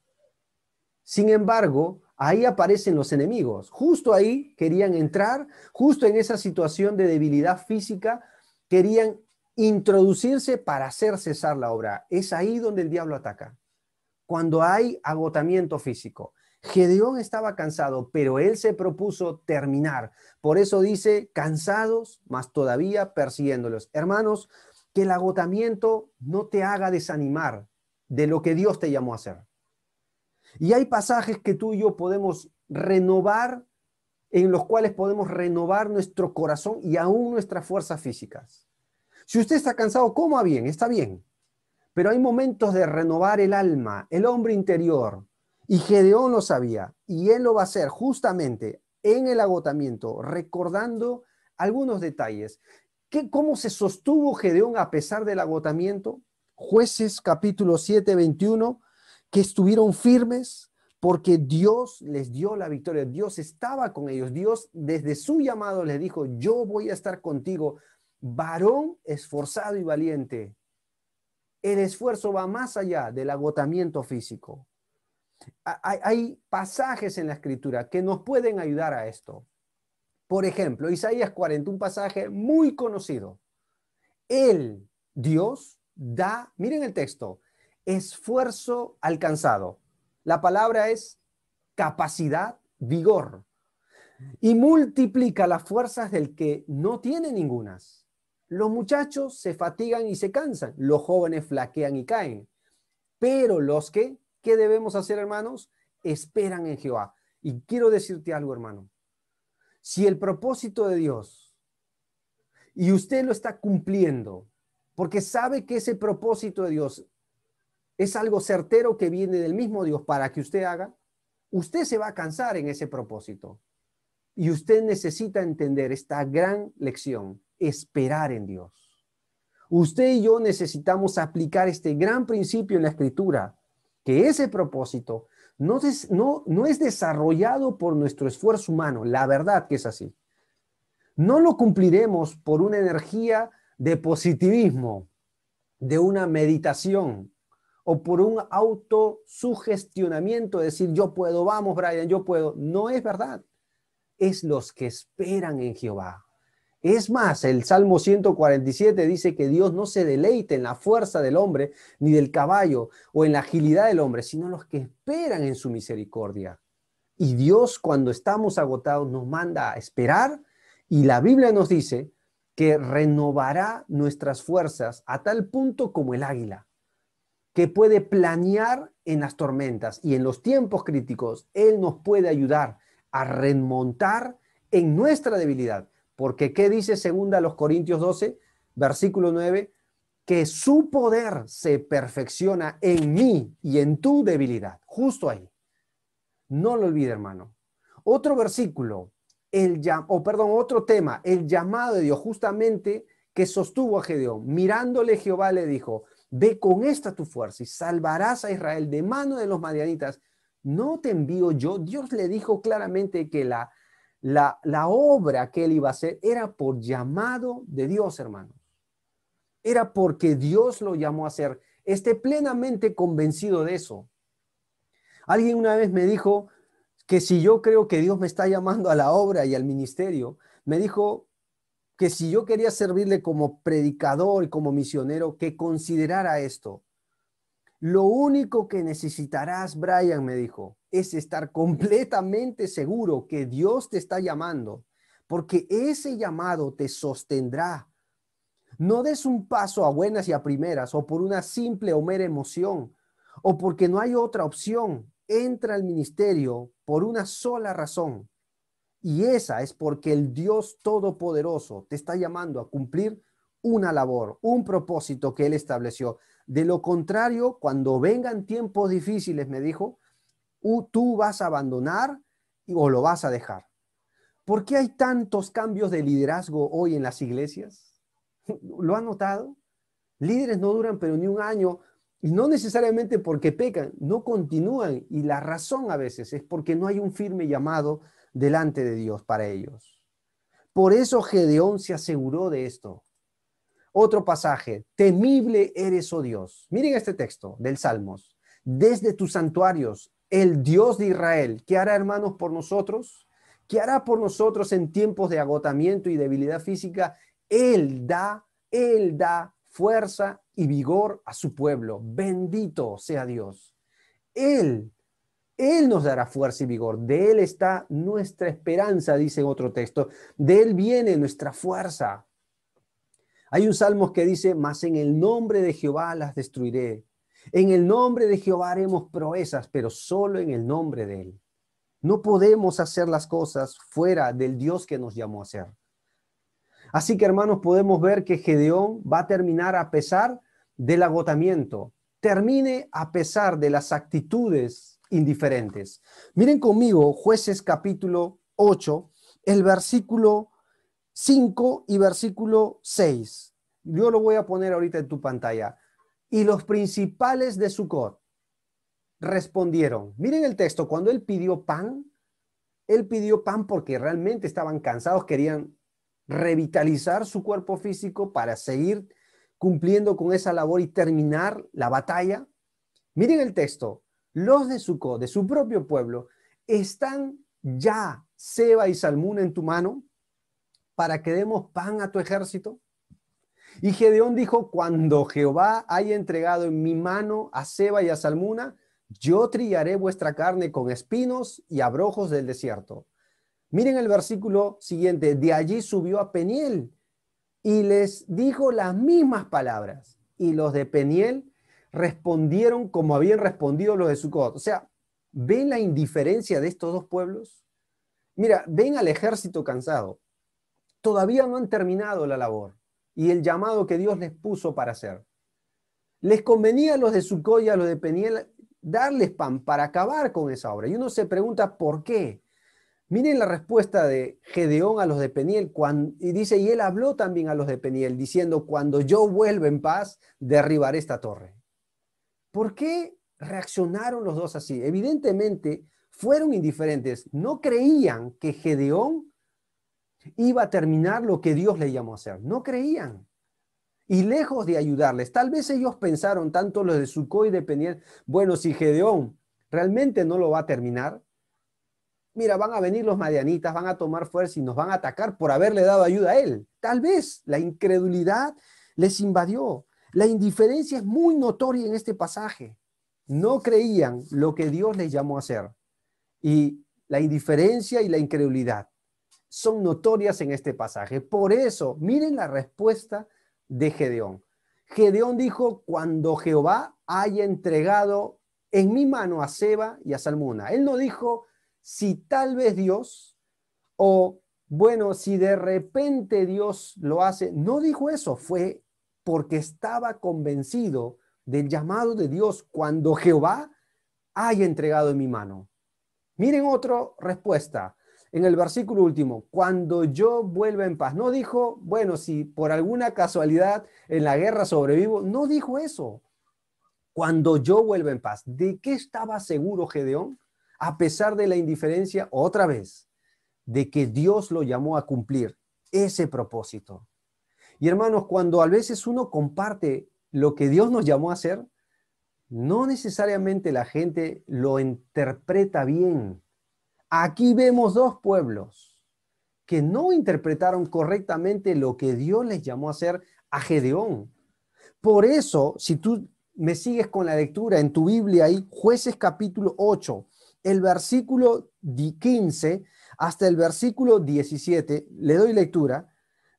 Sin embargo, ahí aparecen los enemigos. Justo ahí querían entrar, justo en esa situación de debilidad física, querían introducirse para hacer cesar la obra. Es ahí donde el diablo ataca, cuando hay agotamiento físico. Gedeón estaba cansado, pero él se propuso terminar. Por eso dice, cansados, mas todavía persiguiéndolos. Hermanos, que el agotamiento no te haga desanimar de lo que Dios te llamó a hacer. Y hay pasajes que tú y yo podemos renovar, en los cuales podemos renovar nuestro corazón y aún nuestras fuerzas físicas. Si usted está cansado, va bien, está bien. Pero hay momentos de renovar el alma, el hombre interior. Y Gedeón lo sabía, y él lo va a hacer justamente en el agotamiento, recordando algunos detalles. ¿Cómo se sostuvo Gedeón a pesar del agotamiento? Jueces capítulo 7, 21 que estuvieron firmes porque Dios les dio la victoria, Dios estaba con ellos, Dios desde su llamado les dijo, yo voy a estar contigo, varón esforzado y valiente. El esfuerzo va más allá del agotamiento físico. Hay, pasajes en la escritura que nos pueden ayudar a esto. Por ejemplo, Isaías 40, un pasaje muy conocido. el Dios, da, miren el texto, esfuerzo alcanzado. La palabra es capacidad, vigor. Y multiplica las fuerzas del que no tiene ningunas. Los muchachos se fatigan y se cansan, los jóvenes flaquean y caen. Pero los que, ¿qué debemos hacer, hermanos? Esperan en Jehová. Y quiero decirte algo, hermano. Si el propósito de Dios y usted lo está cumpliendo, porque sabe que ese propósito de Dios es algo certero que viene del mismo Dios para que usted haga, usted se va a cansar en ese propósito. Y usted necesita entender esta gran lección, esperar en Dios. Usted y yo necesitamos aplicar este gran principio en la escritura, que ese propósito no, no, no es desarrollado por nuestro esfuerzo humano, la verdad que es así. No lo cumpliremos por una energía de positivismo, de una meditación, o por un autosugestionamiento, decir yo puedo, vamos Brian, yo puedo. No es verdad. Es los que esperan en Jehová. Es más, el Salmo 147 dice que Dios no se deleite en la fuerza del hombre, ni del caballo, o en la agilidad del hombre, sino los que esperan en su misericordia. Y Dios cuando estamos agotados nos manda a esperar y la Biblia nos dice que renovará nuestras fuerzas a tal punto como el águila que puede planear en las tormentas y en los tiempos críticos. Él nos puede ayudar a remontar en nuestra debilidad. Porque ¿qué dice segunda los Corintios 12, versículo 9? Que su poder se perfecciona en mí y en tu debilidad, justo ahí. No lo olvide, hermano. Otro versículo, el o perdón, otro tema, el llamado de Dios justamente que sostuvo a Gedeón. Mirándole Jehová le dijo, Ve con esta tu fuerza y salvarás a Israel de mano de los madianitas. No te envío yo. Dios le dijo claramente que la, la, obra que él iba a hacer era por llamado de Dios, hermano, Era porque Dios lo llamó a hacer. Esté plenamente convencido de eso. Alguien una vez me dijo que si yo creo que Dios me está llamando a la obra y al ministerio, me dijo, que si yo quería servirle como predicador y como misionero, que considerara esto. Lo único que necesitarás, Brian, me dijo, es estar completamente seguro que Dios te está llamando, porque ese llamado te sostendrá. No des un paso a buenas y a primeras o por una simple o mera emoción o porque no hay otra opción. Entra al ministerio por una sola razón, y esa es porque el Dios Todopoderoso te está llamando a cumplir una labor, un propósito que Él estableció. De lo contrario, cuando vengan tiempos difíciles, me dijo, tú vas a abandonar o lo vas a dejar. ¿Por qué hay tantos cambios de liderazgo hoy en las iglesias? ¿Lo han notado? Líderes no duran pero ni un año y no necesariamente porque pecan, no continúan y la razón a veces es porque no hay un firme llamado delante de Dios para ellos. Por eso Gedeón se aseguró de esto. Otro pasaje, temible eres, oh Dios. Miren este texto del Salmos. Desde tus santuarios, el Dios de Israel, que hará hermanos por nosotros, que hará por nosotros en tiempos de agotamiento y debilidad física, Él da, Él da fuerza y vigor a su pueblo. Bendito sea Dios. Él él nos dará fuerza y vigor. De Él está nuestra esperanza, dice otro texto. De Él viene nuestra fuerza. Hay un salmo que dice, mas en el nombre de Jehová las destruiré. En el nombre de Jehová haremos proezas, pero solo en el nombre de Él. No podemos hacer las cosas fuera del Dios que nos llamó a hacer. Así que hermanos, podemos ver que Gedeón va a terminar a pesar del agotamiento. Termine a pesar de las actitudes indiferentes. Miren conmigo jueces capítulo 8, el versículo 5 y versículo 6. Yo lo voy a poner ahorita en tu pantalla. Y los principales de Sucot respondieron. Miren el texto, cuando él pidió pan, él pidió pan porque realmente estaban cansados, querían revitalizar su cuerpo físico para seguir cumpliendo con esa labor y terminar la batalla. Miren el texto, los de Sucó, de su propio pueblo, están ya Seba y Salmuna en tu mano para que demos pan a tu ejército? Y Gedeón dijo, cuando Jehová haya entregado en mi mano a Seba y a Salmuna, yo trillaré vuestra carne con espinos y abrojos del desierto. Miren el versículo siguiente, de allí subió a Peniel y les dijo las mismas palabras. Y los de Peniel respondieron como habían respondido los de Sucot. O sea, ¿ven la indiferencia de estos dos pueblos? Mira, ven al ejército cansado. Todavía no han terminado la labor y el llamado que Dios les puso para hacer. Les convenía a los de Sucot y a los de Peniel darles pan para acabar con esa obra. Y uno se pregunta, ¿por qué? Miren la respuesta de Gedeón a los de Peniel, cuando, y dice, y él habló también a los de Peniel, diciendo, cuando yo vuelva en paz, derribaré esta torre. ¿Por qué reaccionaron los dos así? Evidentemente fueron indiferentes, no creían que Gedeón iba a terminar lo que Dios le llamó a hacer, no creían. Y lejos de ayudarles, tal vez ellos pensaron, tanto los de Sucó y de bueno, si Gedeón realmente no lo va a terminar, mira, van a venir los madianitas, van a tomar fuerza y nos van a atacar por haberle dado ayuda a él. Tal vez la incredulidad les invadió. La indiferencia es muy notoria en este pasaje. No creían lo que Dios les llamó a hacer. Y la indiferencia y la incredulidad son notorias en este pasaje. Por eso, miren la respuesta de Gedeón. Gedeón dijo, cuando Jehová haya entregado en mi mano a Seba y a Salmuna. Él no dijo, si tal vez Dios, o bueno, si de repente Dios lo hace. No dijo eso, fue porque estaba convencido del llamado de Dios cuando Jehová haya entregado en mi mano. Miren otra respuesta en el versículo último, cuando yo vuelva en paz. No dijo, bueno, si por alguna casualidad en la guerra sobrevivo, no dijo eso. Cuando yo vuelva en paz. ¿De qué estaba seguro Gedeón? A pesar de la indiferencia, otra vez, de que Dios lo llamó a cumplir ese propósito. Y hermanos, cuando a veces uno comparte lo que Dios nos llamó a hacer, no necesariamente la gente lo interpreta bien. Aquí vemos dos pueblos que no interpretaron correctamente lo que Dios les llamó a hacer a Gedeón. Por eso, si tú me sigues con la lectura en tu Biblia ahí, jueces capítulo 8, el versículo 15 hasta el versículo 17, le doy lectura,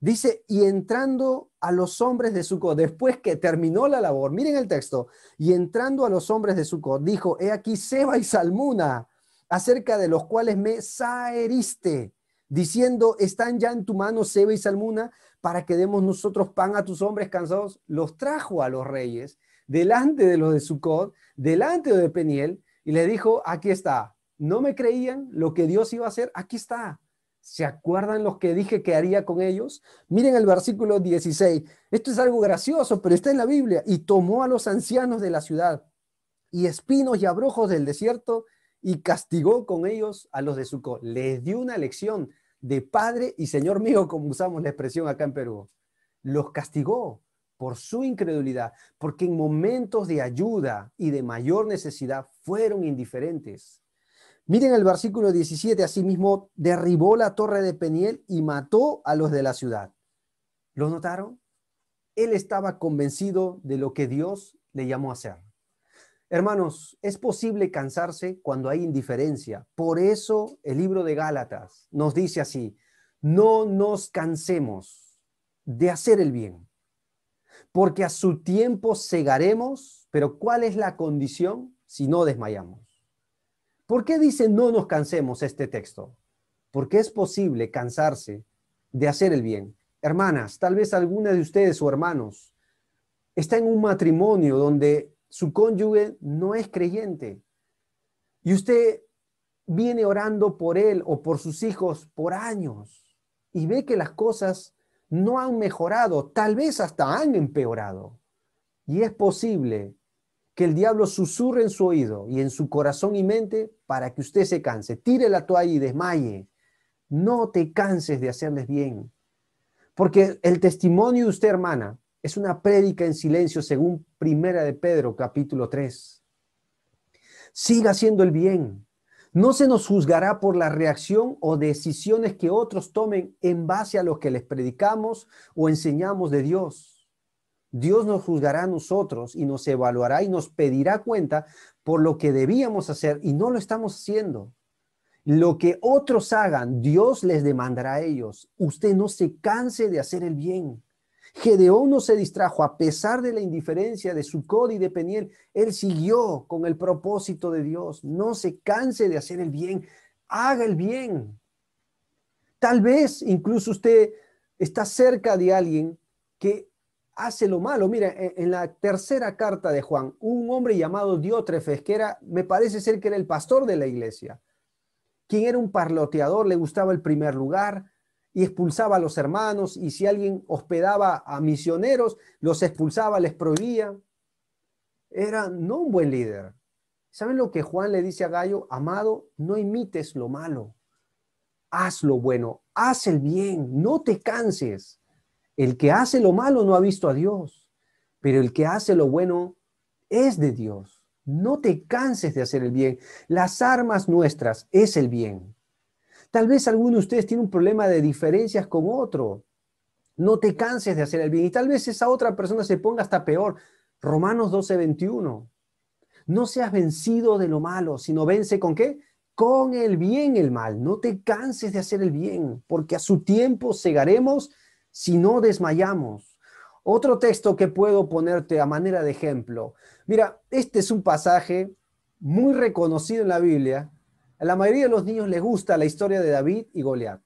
Dice, y entrando a los hombres de Sucot, después que terminó la labor, miren el texto, y entrando a los hombres de Sucot, dijo, he aquí Seba y Salmuna, acerca de los cuales me saeriste, diciendo, están ya en tu mano Seba y Salmuna, para que demos nosotros pan a tus hombres cansados. Los trajo a los reyes, delante de los de Sucot, delante de Peniel, y le dijo, aquí está. No me creían lo que Dios iba a hacer, aquí está ¿Se acuerdan los que dije que haría con ellos? Miren el versículo 16. Esto es algo gracioso, pero está en la Biblia. Y tomó a los ancianos de la ciudad y espinos y abrojos del desierto y castigó con ellos a los de co... Les dio una lección de padre y señor mío, como usamos la expresión acá en Perú. Los castigó por su incredulidad, porque en momentos de ayuda y de mayor necesidad fueron indiferentes. Miren el versículo 17, asimismo derribó la torre de Peniel y mató a los de la ciudad. ¿Lo notaron? Él estaba convencido de lo que Dios le llamó a hacer. Hermanos, es posible cansarse cuando hay indiferencia. Por eso el libro de Gálatas nos dice así, no nos cansemos de hacer el bien, porque a su tiempo segaremos, pero ¿cuál es la condición si no desmayamos? ¿Por qué dice no nos cansemos este texto? Porque es posible cansarse de hacer el bien. Hermanas, tal vez alguna de ustedes o hermanos está en un matrimonio donde su cónyuge no es creyente y usted viene orando por él o por sus hijos por años y ve que las cosas no han mejorado, tal vez hasta han empeorado. Y es posible que el diablo susurre en su oído y en su corazón y mente para que usted se canse. Tire la toalla y desmaye. No te canses de hacerles bien. Porque el testimonio de usted, hermana, es una prédica en silencio según Primera de Pedro, capítulo 3. Siga haciendo el bien. No se nos juzgará por la reacción o decisiones que otros tomen en base a lo que les predicamos o enseñamos de Dios. Dios nos juzgará a nosotros y nos evaluará y nos pedirá cuenta por lo que debíamos hacer y no lo estamos haciendo. Lo que otros hagan, Dios les demandará a ellos. Usted no se canse de hacer el bien. Gedeón no se distrajo a pesar de la indiferencia de su su y de Peniel. Él siguió con el propósito de Dios. No se canse de hacer el bien. Haga el bien. Tal vez incluso usted está cerca de alguien que hace lo malo. Mira, en la tercera carta de Juan, un hombre llamado Diótrefes, que era, me parece ser que era el pastor de la iglesia, quien era un parloteador, le gustaba el primer lugar y expulsaba a los hermanos, y si alguien hospedaba a misioneros, los expulsaba, les prohibía. Era no un buen líder. ¿Saben lo que Juan le dice a Gallo? Amado, no imites lo malo, haz lo bueno, haz el bien, no te canses el que hace lo malo no ha visto a Dios, pero el que hace lo bueno es de Dios. No te canses de hacer el bien. Las armas nuestras es el bien. Tal vez alguno de ustedes tiene un problema de diferencias con otro. No te canses de hacer el bien. Y tal vez esa otra persona se ponga hasta peor. Romanos 12, 21. No seas vencido de lo malo, sino vence con qué? Con el bien el mal. No te canses de hacer el bien, porque a su tiempo segaremos si no desmayamos. Otro texto que puedo ponerte a manera de ejemplo. Mira, este es un pasaje muy reconocido en la Biblia. A la mayoría de los niños les gusta la historia de David y Goliat.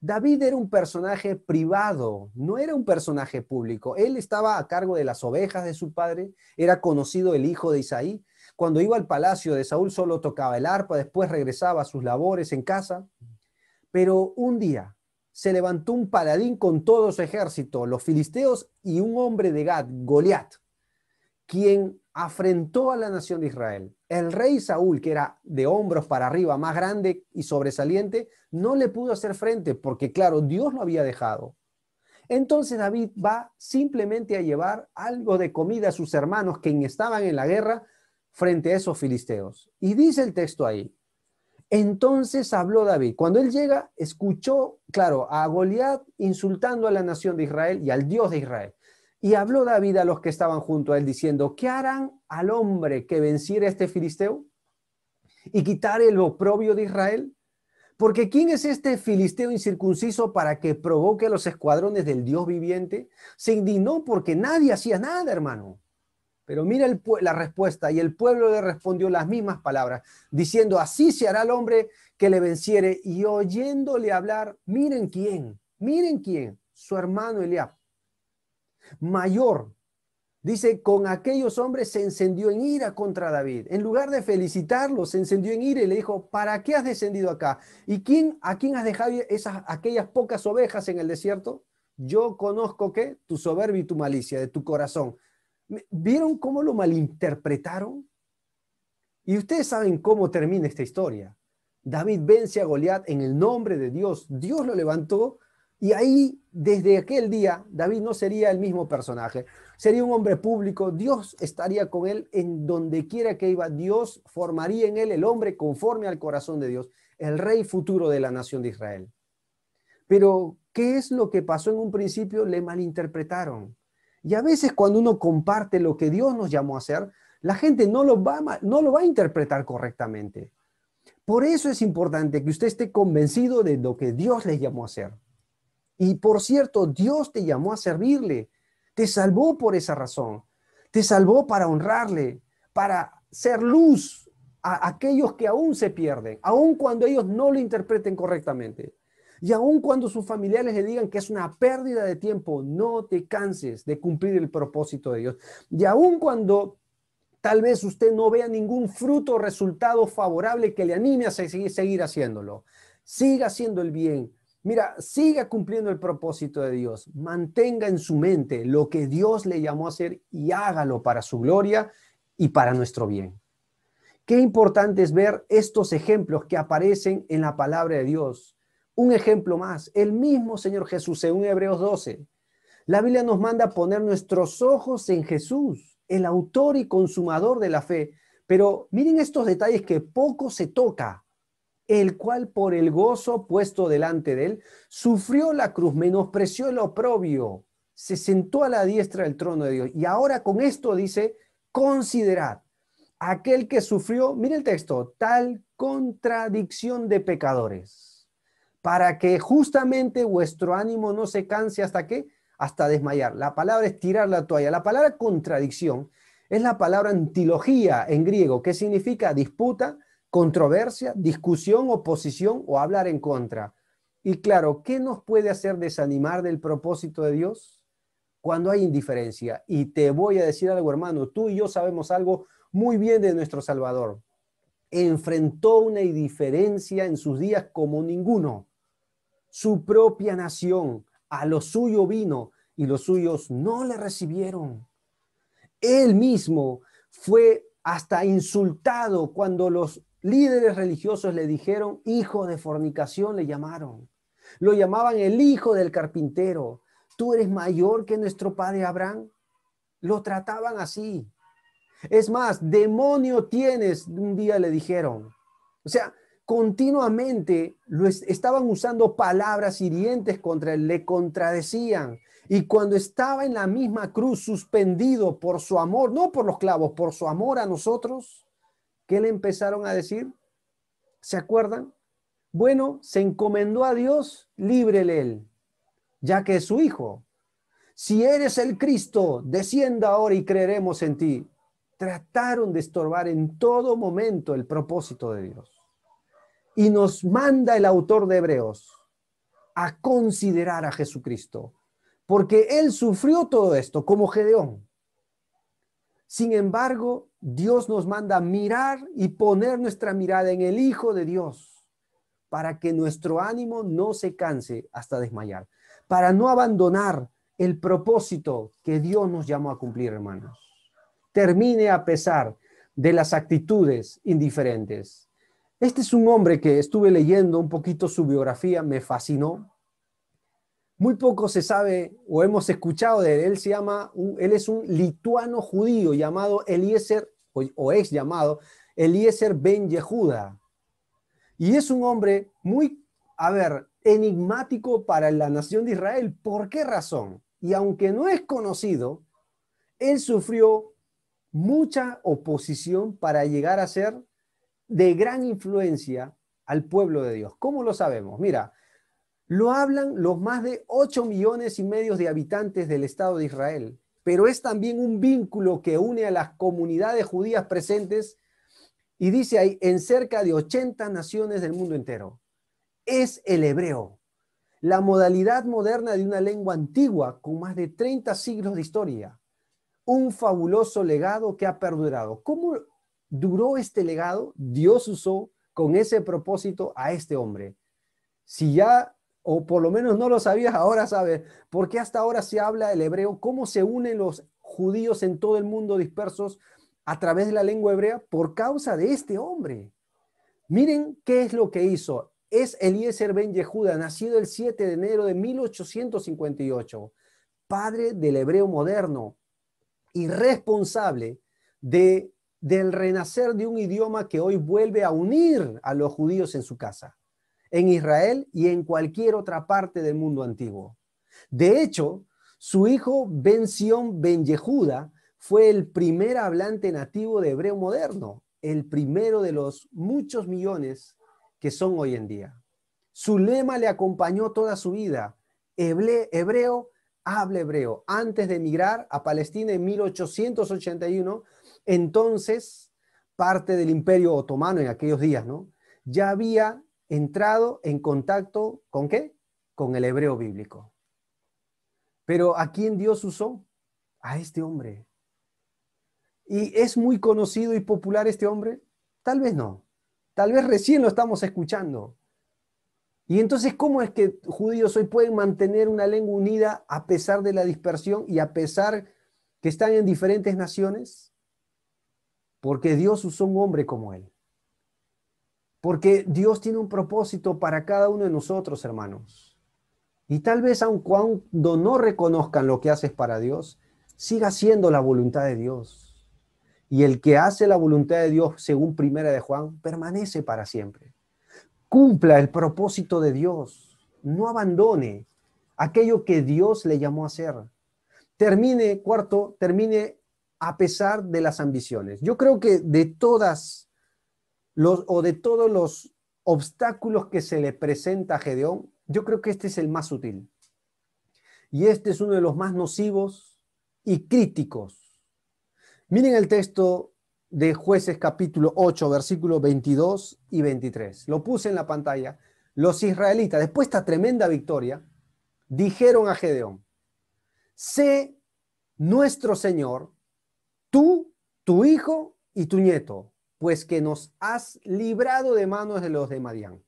David era un personaje privado, no era un personaje público. Él estaba a cargo de las ovejas de su padre, era conocido el hijo de Isaí. Cuando iba al palacio de Saúl solo tocaba el arpa, después regresaba a sus labores en casa. Pero un día se levantó un paladín con todo su ejército, los filisteos y un hombre de Gad, Goliat, quien afrentó a la nación de Israel. El rey Saúl, que era de hombros para arriba, más grande y sobresaliente, no le pudo hacer frente porque, claro, Dios lo había dejado. Entonces David va simplemente a llevar algo de comida a sus hermanos que estaban en la guerra frente a esos filisteos. Y dice el texto ahí, entonces habló David. Cuando él llega, escuchó, claro, a Goliat insultando a la nación de Israel y al Dios de Israel. Y habló David a los que estaban junto a él, diciendo, ¿qué harán al hombre que venciera este filisteo y quitar el oprobio de Israel? Porque ¿quién es este filisteo incircunciso para que provoque a los escuadrones del Dios viviente? Se indignó porque nadie hacía nada, hermano. Pero mira la respuesta, y el pueblo le respondió las mismas palabras, diciendo, así se hará el hombre que le venciere, y oyéndole hablar, miren quién, miren quién, su hermano Eliab, mayor. Dice, con aquellos hombres se encendió en ira contra David. En lugar de felicitarlo, se encendió en ira y le dijo, ¿para qué has descendido acá? ¿Y quién, a quién has dejado esas, aquellas pocas ovejas en el desierto? Yo conozco que tu soberbia y tu malicia de tu corazón ¿Vieron cómo lo malinterpretaron? Y ustedes saben cómo termina esta historia. David vence a Goliat en el nombre de Dios. Dios lo levantó y ahí, desde aquel día, David no sería el mismo personaje. Sería un hombre público. Dios estaría con él en donde quiera que iba. Dios formaría en él el hombre conforme al corazón de Dios, el rey futuro de la nación de Israel. Pero, ¿qué es lo que pasó en un principio? Le malinterpretaron. Y a veces cuando uno comparte lo que Dios nos llamó a hacer, la gente no lo va, a interpretar correctamente. Por eso es importante que usted esté convencido de lo que Dios le llamó a hacer. Y por cierto, Dios te llamó a servirle. Te salvó por esa razón. Te salvó para honrarle, para ser luz a aquellos que aún se pierden, aun cuando ellos no lo interpreten correctamente. Y aun cuando sus familiares le digan que es una pérdida de tiempo, no te canses de cumplir el propósito de Dios. Y aun cuando tal vez usted no vea ningún fruto o resultado favorable que le anime a seguir, haciéndolo. Siga haciendo el bien. Mira, siga cumpliendo el propósito de Dios. Mantenga en su mente lo que Dios le llamó a hacer y hágalo para su gloria y para nuestro bien. Qué importante es ver estos ejemplos que aparecen en la palabra de Dios un ejemplo más, el mismo Señor Jesús, según Hebreos 12. La Biblia nos manda poner nuestros ojos en Jesús, el autor y consumador de la fe. Pero miren estos detalles que poco se toca, el cual por el gozo puesto delante de él, sufrió la cruz, menospreció el oprobio, se sentó a la diestra del trono de Dios. Y ahora con esto dice, considerad aquel que sufrió, mire el texto, tal contradicción de pecadores para que justamente vuestro ánimo no se canse hasta qué, hasta desmayar. La palabra es tirar la toalla. La palabra contradicción es la palabra antilogía en griego, que significa disputa, controversia, discusión, oposición o hablar en contra. Y claro, ¿qué nos puede hacer desanimar del propósito de Dios? Cuando hay indiferencia. Y te voy a decir algo, hermano, tú y yo sabemos algo muy bien de nuestro Salvador. Enfrentó una indiferencia en sus días como ninguno su propia nación. A lo suyo vino y los suyos no le recibieron. Él mismo fue hasta insultado cuando los líderes religiosos le dijeron, hijo de fornicación le llamaron. Lo llamaban el hijo del carpintero. Tú eres mayor que nuestro padre Abraham. Lo trataban así. Es más, demonio tienes, un día le dijeron. O sea, continuamente lo estaban usando palabras hirientes contra él, le contradecían. Y cuando estaba en la misma cruz, suspendido por su amor, no por los clavos, por su amor a nosotros, ¿qué le empezaron a decir? ¿Se acuerdan? Bueno, se encomendó a Dios, líbrele él, ya que es su hijo. Si eres el Cristo, descienda ahora y creeremos en ti. Trataron de estorbar en todo momento el propósito de Dios y nos manda el autor de Hebreos a considerar a Jesucristo, porque él sufrió todo esto como Gedeón. Sin embargo, Dios nos manda mirar y poner nuestra mirada en el Hijo de Dios para que nuestro ánimo no se canse hasta desmayar, para no abandonar el propósito que Dios nos llamó a cumplir, hermanos. Termine a pesar de las actitudes indiferentes este es un hombre que estuve leyendo un poquito su biografía, me fascinó. Muy poco se sabe o hemos escuchado de él. Él, se llama, él es un lituano judío llamado Eliezer, o, ex llamado Eliezer Ben Yehuda. Y es un hombre muy, a ver, enigmático para la nación de Israel. ¿Por qué razón? Y aunque no es conocido, él sufrió mucha oposición para llegar a ser de gran influencia al pueblo de Dios. ¿Cómo lo sabemos? Mira, lo hablan los más de 8 millones y medio de habitantes del Estado de Israel, pero es también un vínculo que une a las comunidades judías presentes y dice ahí en cerca de 80 naciones del mundo entero. Es el hebreo, la modalidad moderna de una lengua antigua con más de 30 siglos de historia. Un fabuloso legado que ha perdurado. ¿Cómo duró este legado, Dios usó con ese propósito a este hombre. Si ya, o por lo menos no lo sabías, ahora sabes, qué hasta ahora se habla el hebreo, cómo se unen los judíos en todo el mundo dispersos a través de la lengua hebrea por causa de este hombre. Miren qué es lo que hizo. Es Eliezer Ben Yehuda, nacido el 7 de enero de 1858, padre del hebreo moderno y responsable de del renacer de un idioma que hoy vuelve a unir a los judíos en su casa, en Israel y en cualquier otra parte del mundo antiguo. De hecho, su hijo Ben Sion Ben Yehuda fue el primer hablante nativo de hebreo moderno, el primero de los muchos millones que son hoy en día. Su lema le acompañó toda su vida. hebreo, habla hebreo. Antes de emigrar a Palestina en 1881, entonces parte del imperio otomano en aquellos días, ¿no? Ya había entrado en contacto con qué? Con el hebreo bíblico. Pero ¿a quién Dios usó? A este hombre. ¿Y es muy conocido y popular este hombre? Tal vez no. Tal vez recién lo estamos escuchando. Y entonces, ¿cómo es que judíos hoy pueden mantener una lengua unida a pesar de la dispersión y a pesar que están en diferentes naciones? porque Dios usó un hombre como él. Porque Dios tiene un propósito para cada uno de nosotros, hermanos. Y tal vez aun cuando no reconozcan lo que haces para Dios, siga siendo la voluntad de Dios. Y el que hace la voluntad de Dios, según primera de Juan, permanece para siempre. Cumpla el propósito de Dios. No abandone aquello que Dios le llamó a hacer. Termine, cuarto, termine a pesar de las ambiciones. Yo creo que de todas los, o de todos los obstáculos que se le presenta a Gedeón, yo creo que este es el más sutil. Y este es uno de los más nocivos y críticos. Miren el texto de jueces capítulo 8, versículos 22 y 23. Lo puse en la pantalla. Los israelitas, después de esta tremenda victoria, dijeron a Gedeón, sé nuestro Señor tú, tu hijo y tu nieto, pues que nos has librado de manos de los de Madián.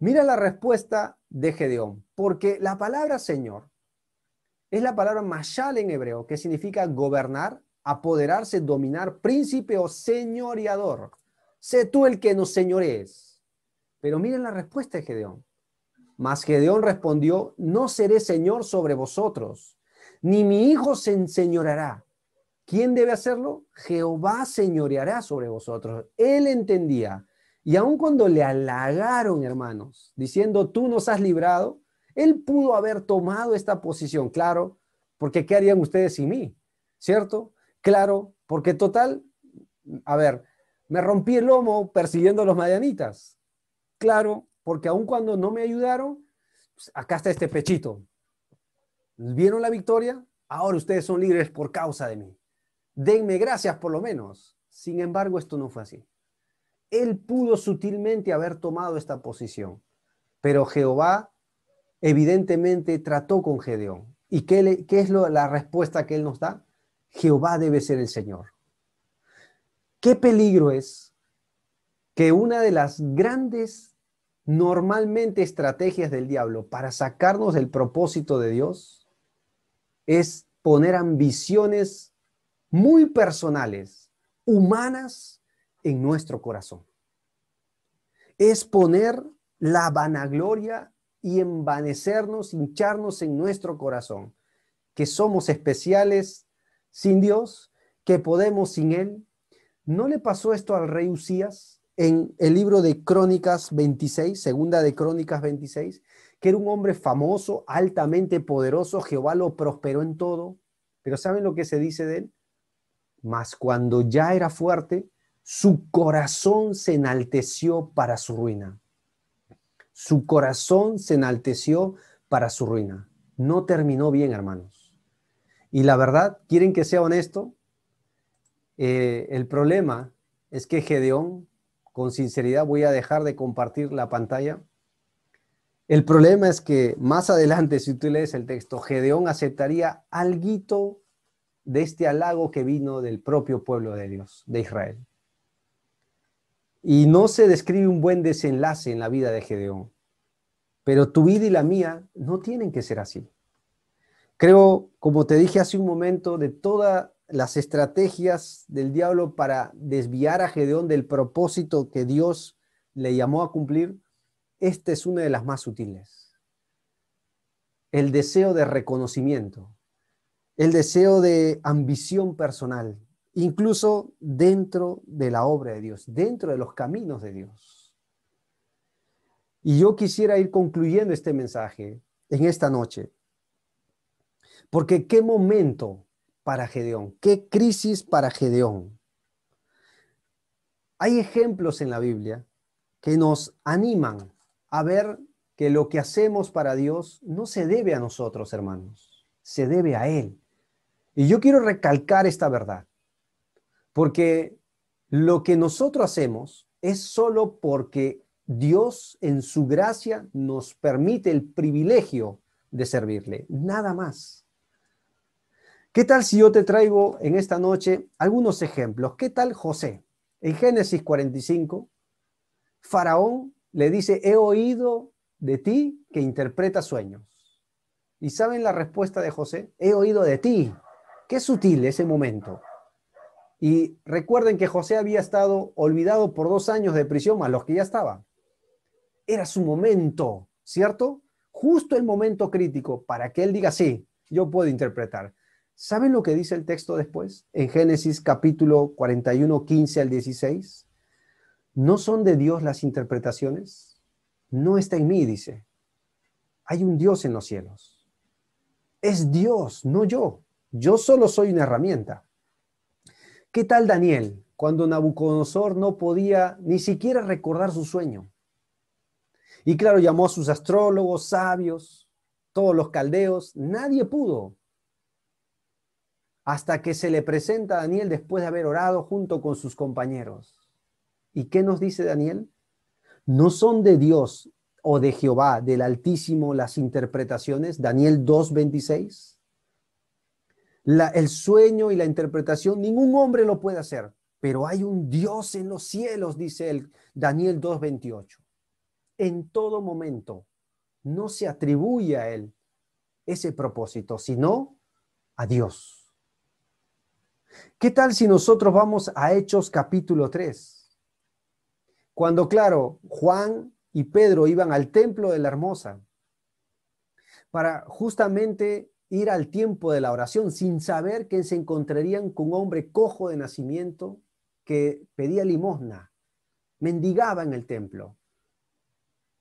Mira la respuesta de Gedeón, porque la palabra Señor es la palabra mashal en hebreo, que significa gobernar, apoderarse, dominar, príncipe o señoreador. Sé tú el que nos señorees. Pero miren la respuesta de Gedeón. Mas Gedeón respondió, no seré señor sobre vosotros, ni mi hijo se enseñorará, ¿Quién debe hacerlo? Jehová señoreará sobre vosotros. Él entendía. Y aun cuando le halagaron, hermanos, diciendo, tú nos has librado, él pudo haber tomado esta posición, claro, porque ¿qué harían ustedes sin mí? ¿Cierto? Claro, porque total, a ver, me rompí el lomo persiguiendo a los madianitas. Claro, porque aun cuando no me ayudaron, pues, acá está este pechito. ¿Vieron la victoria? Ahora ustedes son libres por causa de mí denme gracias por lo menos. Sin embargo, esto no fue así. Él pudo sutilmente haber tomado esta posición, pero Jehová evidentemente trató con Gedeón. ¿Y qué, es lo, la respuesta que él nos da? Jehová debe ser el Señor. ¿Qué peligro es que una de las grandes, normalmente, estrategias del diablo para sacarnos del propósito de Dios es poner ambiciones muy personales, humanas en nuestro corazón. Es poner la vanagloria y envanecernos, hincharnos en nuestro corazón, que somos especiales sin Dios, que podemos sin Él. ¿No le pasó esto al rey Usías en el libro de Crónicas 26, segunda de Crónicas 26, que era un hombre famoso, altamente poderoso, Jehová lo prosperó en todo, pero ¿saben lo que se dice de él? mas cuando ya era fuerte, su corazón se enalteció para su ruina. Su corazón se enalteció para su ruina. No terminó bien, hermanos. Y la verdad, ¿quieren que sea honesto? Eh, el problema es que Gedeón, con sinceridad voy a dejar de compartir la pantalla. El problema es que más adelante, si tú lees el texto, Gedeón aceptaría algo de este halago que vino del propio pueblo de Dios, de Israel. Y no se describe un buen desenlace en la vida de Gedeón, pero tu vida y la mía no tienen que ser así. Creo, como te dije hace un momento, de todas las estrategias del diablo para desviar a Gedeón del propósito que Dios le llamó a cumplir, esta es una de las más sutiles. El deseo de reconocimiento el deseo de ambición personal, incluso dentro de la obra de Dios, dentro de los caminos de Dios. Y yo quisiera ir concluyendo este mensaje en esta noche, porque qué momento para Gedeón, qué crisis para Gedeón. Hay ejemplos en la Biblia que nos animan a ver que lo que hacemos para Dios no se debe a nosotros, hermanos, se debe a Él. Y yo quiero recalcar esta verdad, porque lo que nosotros hacemos es solo porque Dios en su gracia nos permite el privilegio de servirle, nada más. ¿Qué tal si yo te traigo en esta noche algunos ejemplos? ¿Qué tal José? En Génesis 45, Faraón le dice, he oído de ti que interpreta sueños. ¿Y saben la respuesta de José? He oído de ti es sutil ese momento. Y recuerden que José había estado olvidado por dos años de prisión a los que ya estaba Era su momento, ¿cierto? Justo el momento crítico para que él diga, sí, yo puedo interpretar. ¿Saben lo que dice el texto después? En Génesis capítulo 41, 15 al 16. ¿No son de Dios las interpretaciones? No está en mí, dice. Hay un Dios en los cielos. Es Dios, no yo. Yo solo soy una herramienta. ¿Qué tal Daniel cuando Nabucodonosor no podía ni siquiera recordar su sueño? Y claro, llamó a sus astrólogos, sabios, todos los caldeos, nadie pudo. Hasta que se le presenta a Daniel después de haber orado junto con sus compañeros. ¿Y qué nos dice Daniel? No son de Dios o de Jehová, del Altísimo, las interpretaciones, Daniel 2.26 el sueño y la interpretación, ningún hombre lo puede hacer, pero hay un Dios en los cielos, dice el Daniel 2.28. En todo momento, no se atribuye a él ese propósito, sino a Dios. ¿Qué tal si nosotros vamos a Hechos capítulo 3? Cuando, claro, Juan y Pedro iban al templo de la hermosa para justamente ir al tiempo de la oración sin saber que se encontrarían con un hombre cojo de nacimiento que pedía limosna, mendigaba en el templo.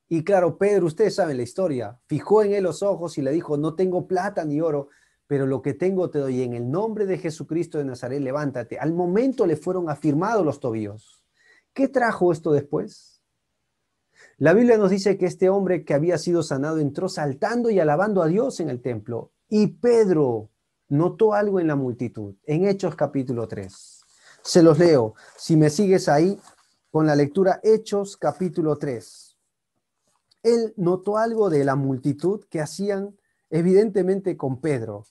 Y claro, Pedro, ustedes saben la historia, fijó en él los ojos y le dijo, no tengo plata ni oro, pero lo que tengo te doy en el nombre de Jesucristo de Nazaret, levántate. Al momento le fueron afirmados los tobillos. ¿Qué trajo esto después? La Biblia nos dice que este hombre que había sido sanado entró saltando y alabando a Dios en el templo. Y Pedro notó algo en la multitud, en Hechos capítulo 3. Se los leo, si me sigues ahí, con la lectura Hechos capítulo 3. Él notó algo de la multitud que hacían evidentemente con Pedro.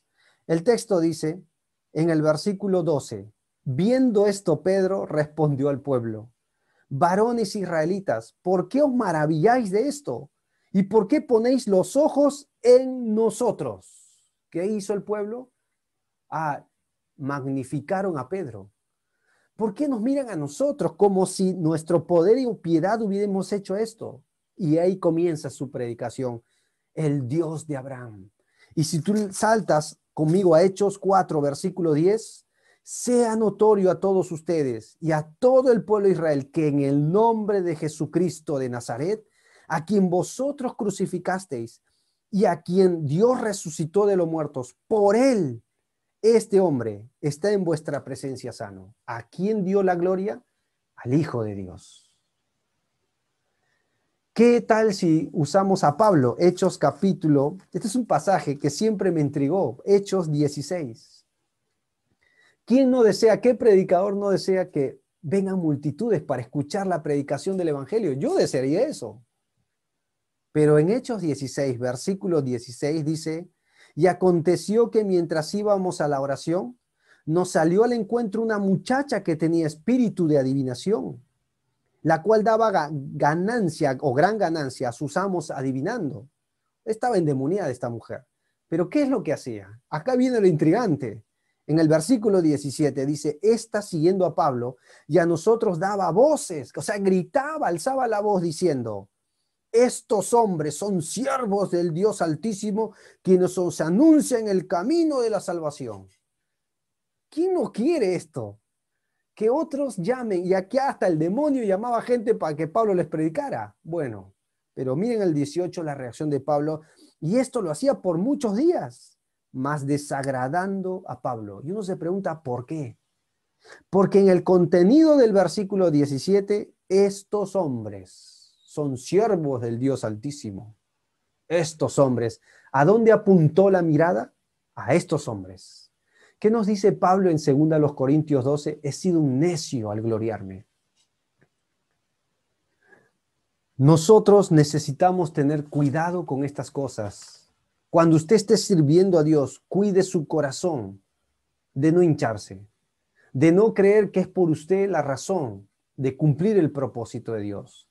El texto dice en el versículo 12, viendo esto Pedro respondió al pueblo, varones israelitas, ¿por qué os maravilláis de esto? ¿Y por qué ponéis los ojos en nosotros? ¿Qué hizo el pueblo? Ah, magnificaron a Pedro. ¿Por qué nos miran a nosotros como si nuestro poder y piedad hubiéramos hecho esto? Y ahí comienza su predicación, el Dios de Abraham. Y si tú saltas conmigo a Hechos 4, versículo 10, sea notorio a todos ustedes y a todo el pueblo de Israel que en el nombre de Jesucristo de Nazaret, a quien vosotros crucificasteis, y a quien Dios resucitó de los muertos. Por él, este hombre está en vuestra presencia sano. ¿A quién dio la gloria? Al Hijo de Dios. ¿Qué tal si usamos a Pablo? Hechos capítulo, este es un pasaje que siempre me intrigó, Hechos 16. ¿Quién no desea, qué predicador no desea que vengan multitudes para escuchar la predicación del Evangelio? Yo desearía eso. Pero en Hechos 16, versículo 16 dice, y aconteció que mientras íbamos a la oración, nos salió al encuentro una muchacha que tenía espíritu de adivinación, la cual daba ganancia o gran ganancia a sus amos adivinando. Estaba endemoniada esta mujer. Pero ¿qué es lo que hacía? Acá viene lo intrigante. En el versículo 17 dice, Está siguiendo a Pablo y a nosotros daba voces, o sea, gritaba, alzaba la voz diciendo, estos hombres son siervos del Dios Altísimo, quienes os anuncian el camino de la salvación. ¿Quién no quiere esto? Que otros llamen, y aquí hasta el demonio llamaba gente para que Pablo les predicara. Bueno, pero miren el 18, la reacción de Pablo, y esto lo hacía por muchos días, más desagradando a Pablo. Y uno se pregunta, ¿por qué? Porque en el contenido del versículo 17, estos hombres son siervos del Dios Altísimo. Estos hombres, ¿a dónde apuntó la mirada? A estos hombres. ¿Qué nos dice Pablo en 2 Corintios 12? He sido un necio al gloriarme. Nosotros necesitamos tener cuidado con estas cosas. Cuando usted esté sirviendo a Dios, cuide su corazón de no hincharse, de no creer que es por usted la razón de cumplir el propósito de Dios.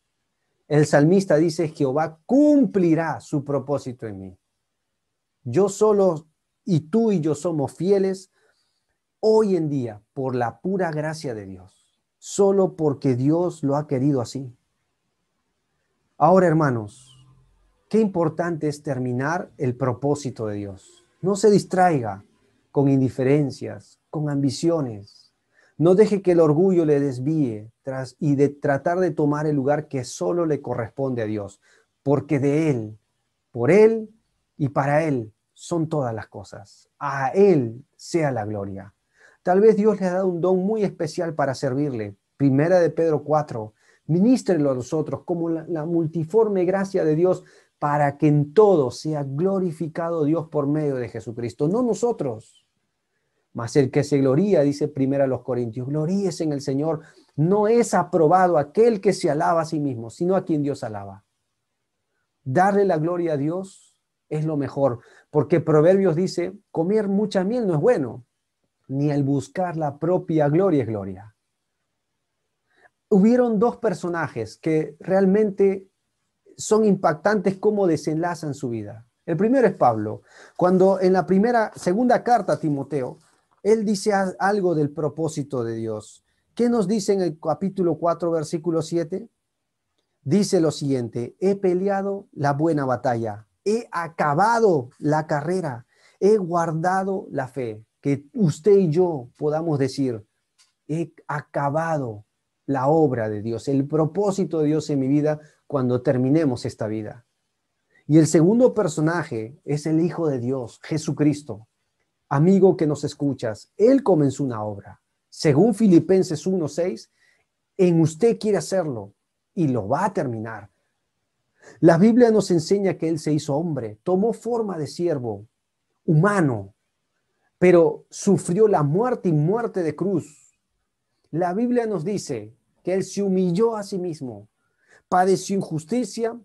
El salmista dice, Jehová cumplirá su propósito en mí. Yo solo y tú y yo somos fieles hoy en día por la pura gracia de Dios, solo porque Dios lo ha querido así. Ahora, hermanos, qué importante es terminar el propósito de Dios. No se distraiga con indiferencias, con ambiciones, no deje que el orgullo le desvíe tras, y de tratar de tomar el lugar que solo le corresponde a Dios, porque de Él, por Él y para Él son todas las cosas. A Él sea la gloria. Tal vez Dios le ha dado un don muy especial para servirle. Primera de Pedro 4. Ministrenlo a nosotros como la multiforme gracia de Dios para que en todo sea glorificado Dios por medio de Jesucristo, no nosotros. Mas el que se gloría, dice primero a los Corintios, gloríes en el Señor. No es aprobado aquel que se alaba a sí mismo, sino a quien Dios alaba. Darle la gloria a Dios es lo mejor, porque Proverbios dice, comer mucha miel no es bueno, ni el buscar la propia gloria es gloria. Hubieron dos personajes que realmente son impactantes cómo desenlazan su vida. El primero es Pablo. Cuando en la primera, segunda carta a Timoteo, él dice algo del propósito de Dios. ¿Qué nos dice en el capítulo 4, versículo 7? Dice lo siguiente, he peleado la buena batalla, he acabado la carrera, he guardado la fe. Que usted y yo podamos decir, he acabado la obra de Dios, el propósito de Dios en mi vida cuando terminemos esta vida. Y el segundo personaje es el Hijo de Dios, Jesucristo amigo que nos escuchas, Él comenzó una obra. Según Filipenses 1.6, en usted quiere hacerlo y lo va a terminar. La Biblia nos enseña que Él se hizo hombre, tomó forma de siervo, humano, pero sufrió la muerte y muerte de cruz. La Biblia nos dice que Él se humilló a sí mismo, padeció injusticia,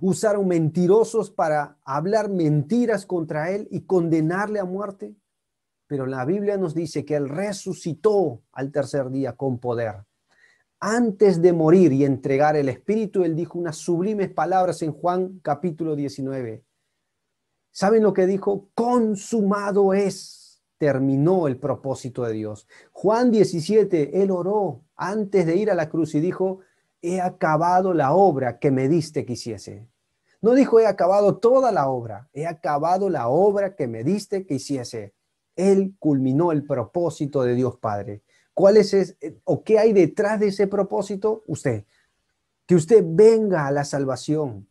Usaron mentirosos para hablar mentiras contra él y condenarle a muerte. Pero la Biblia nos dice que él resucitó al tercer día con poder. Antes de morir y entregar el Espíritu, él dijo unas sublimes palabras en Juan capítulo 19. ¿Saben lo que dijo? Consumado es. Terminó el propósito de Dios. Juan 17, él oró antes de ir a la cruz y dijo, he acabado la obra que me diste que hiciese. No dijo, he acabado toda la obra, he acabado la obra que me diste que hiciese. Él culminó el propósito de Dios Padre. ¿Cuál es ese, eh, o qué hay detrás de ese propósito? Usted. Que usted venga a la salvación.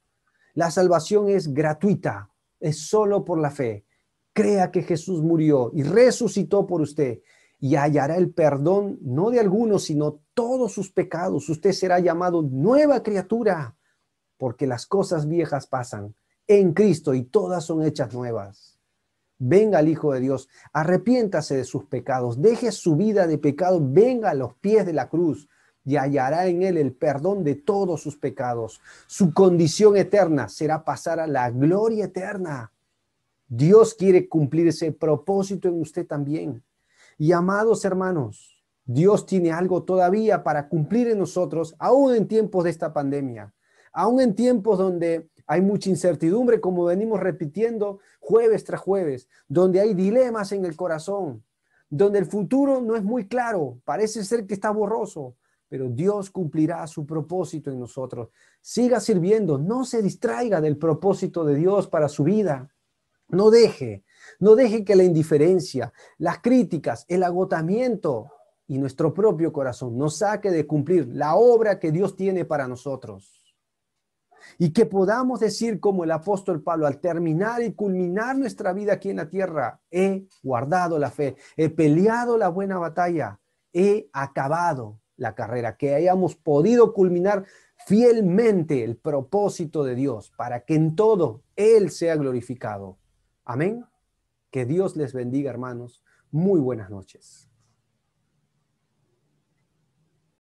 La salvación es gratuita, es solo por la fe. Crea que Jesús murió y resucitó por usted y hallará el perdón no de algunos, sino todos sus pecados. Usted será llamado nueva criatura, porque las cosas viejas pasan en Cristo y todas son hechas nuevas. Venga al Hijo de Dios, arrepiéntase de sus pecados, deje su vida de pecado, venga a los pies de la cruz y hallará en él el perdón de todos sus pecados. Su condición eterna será pasar a la gloria eterna. Dios quiere cumplir ese propósito en usted también. Y amados hermanos, Dios tiene algo todavía para cumplir en nosotros, aún en tiempos de esta pandemia, aún en tiempos donde hay mucha incertidumbre, como venimos repitiendo jueves tras jueves, donde hay dilemas en el corazón, donde el futuro no es muy claro, parece ser que está borroso, pero Dios cumplirá su propósito en nosotros. Siga sirviendo, no se distraiga del propósito de Dios para su vida. No deje, no deje que la indiferencia, las críticas, el agotamiento y nuestro propio corazón nos saque de cumplir la obra que Dios tiene para nosotros. Y que podamos decir como el apóstol Pablo al terminar y culminar nuestra vida aquí en la tierra, he guardado la fe, he peleado la buena batalla, he acabado la carrera, que hayamos podido culminar fielmente el propósito de Dios para que en todo Él sea glorificado. Amén. Que Dios les bendiga, hermanos. Muy buenas noches.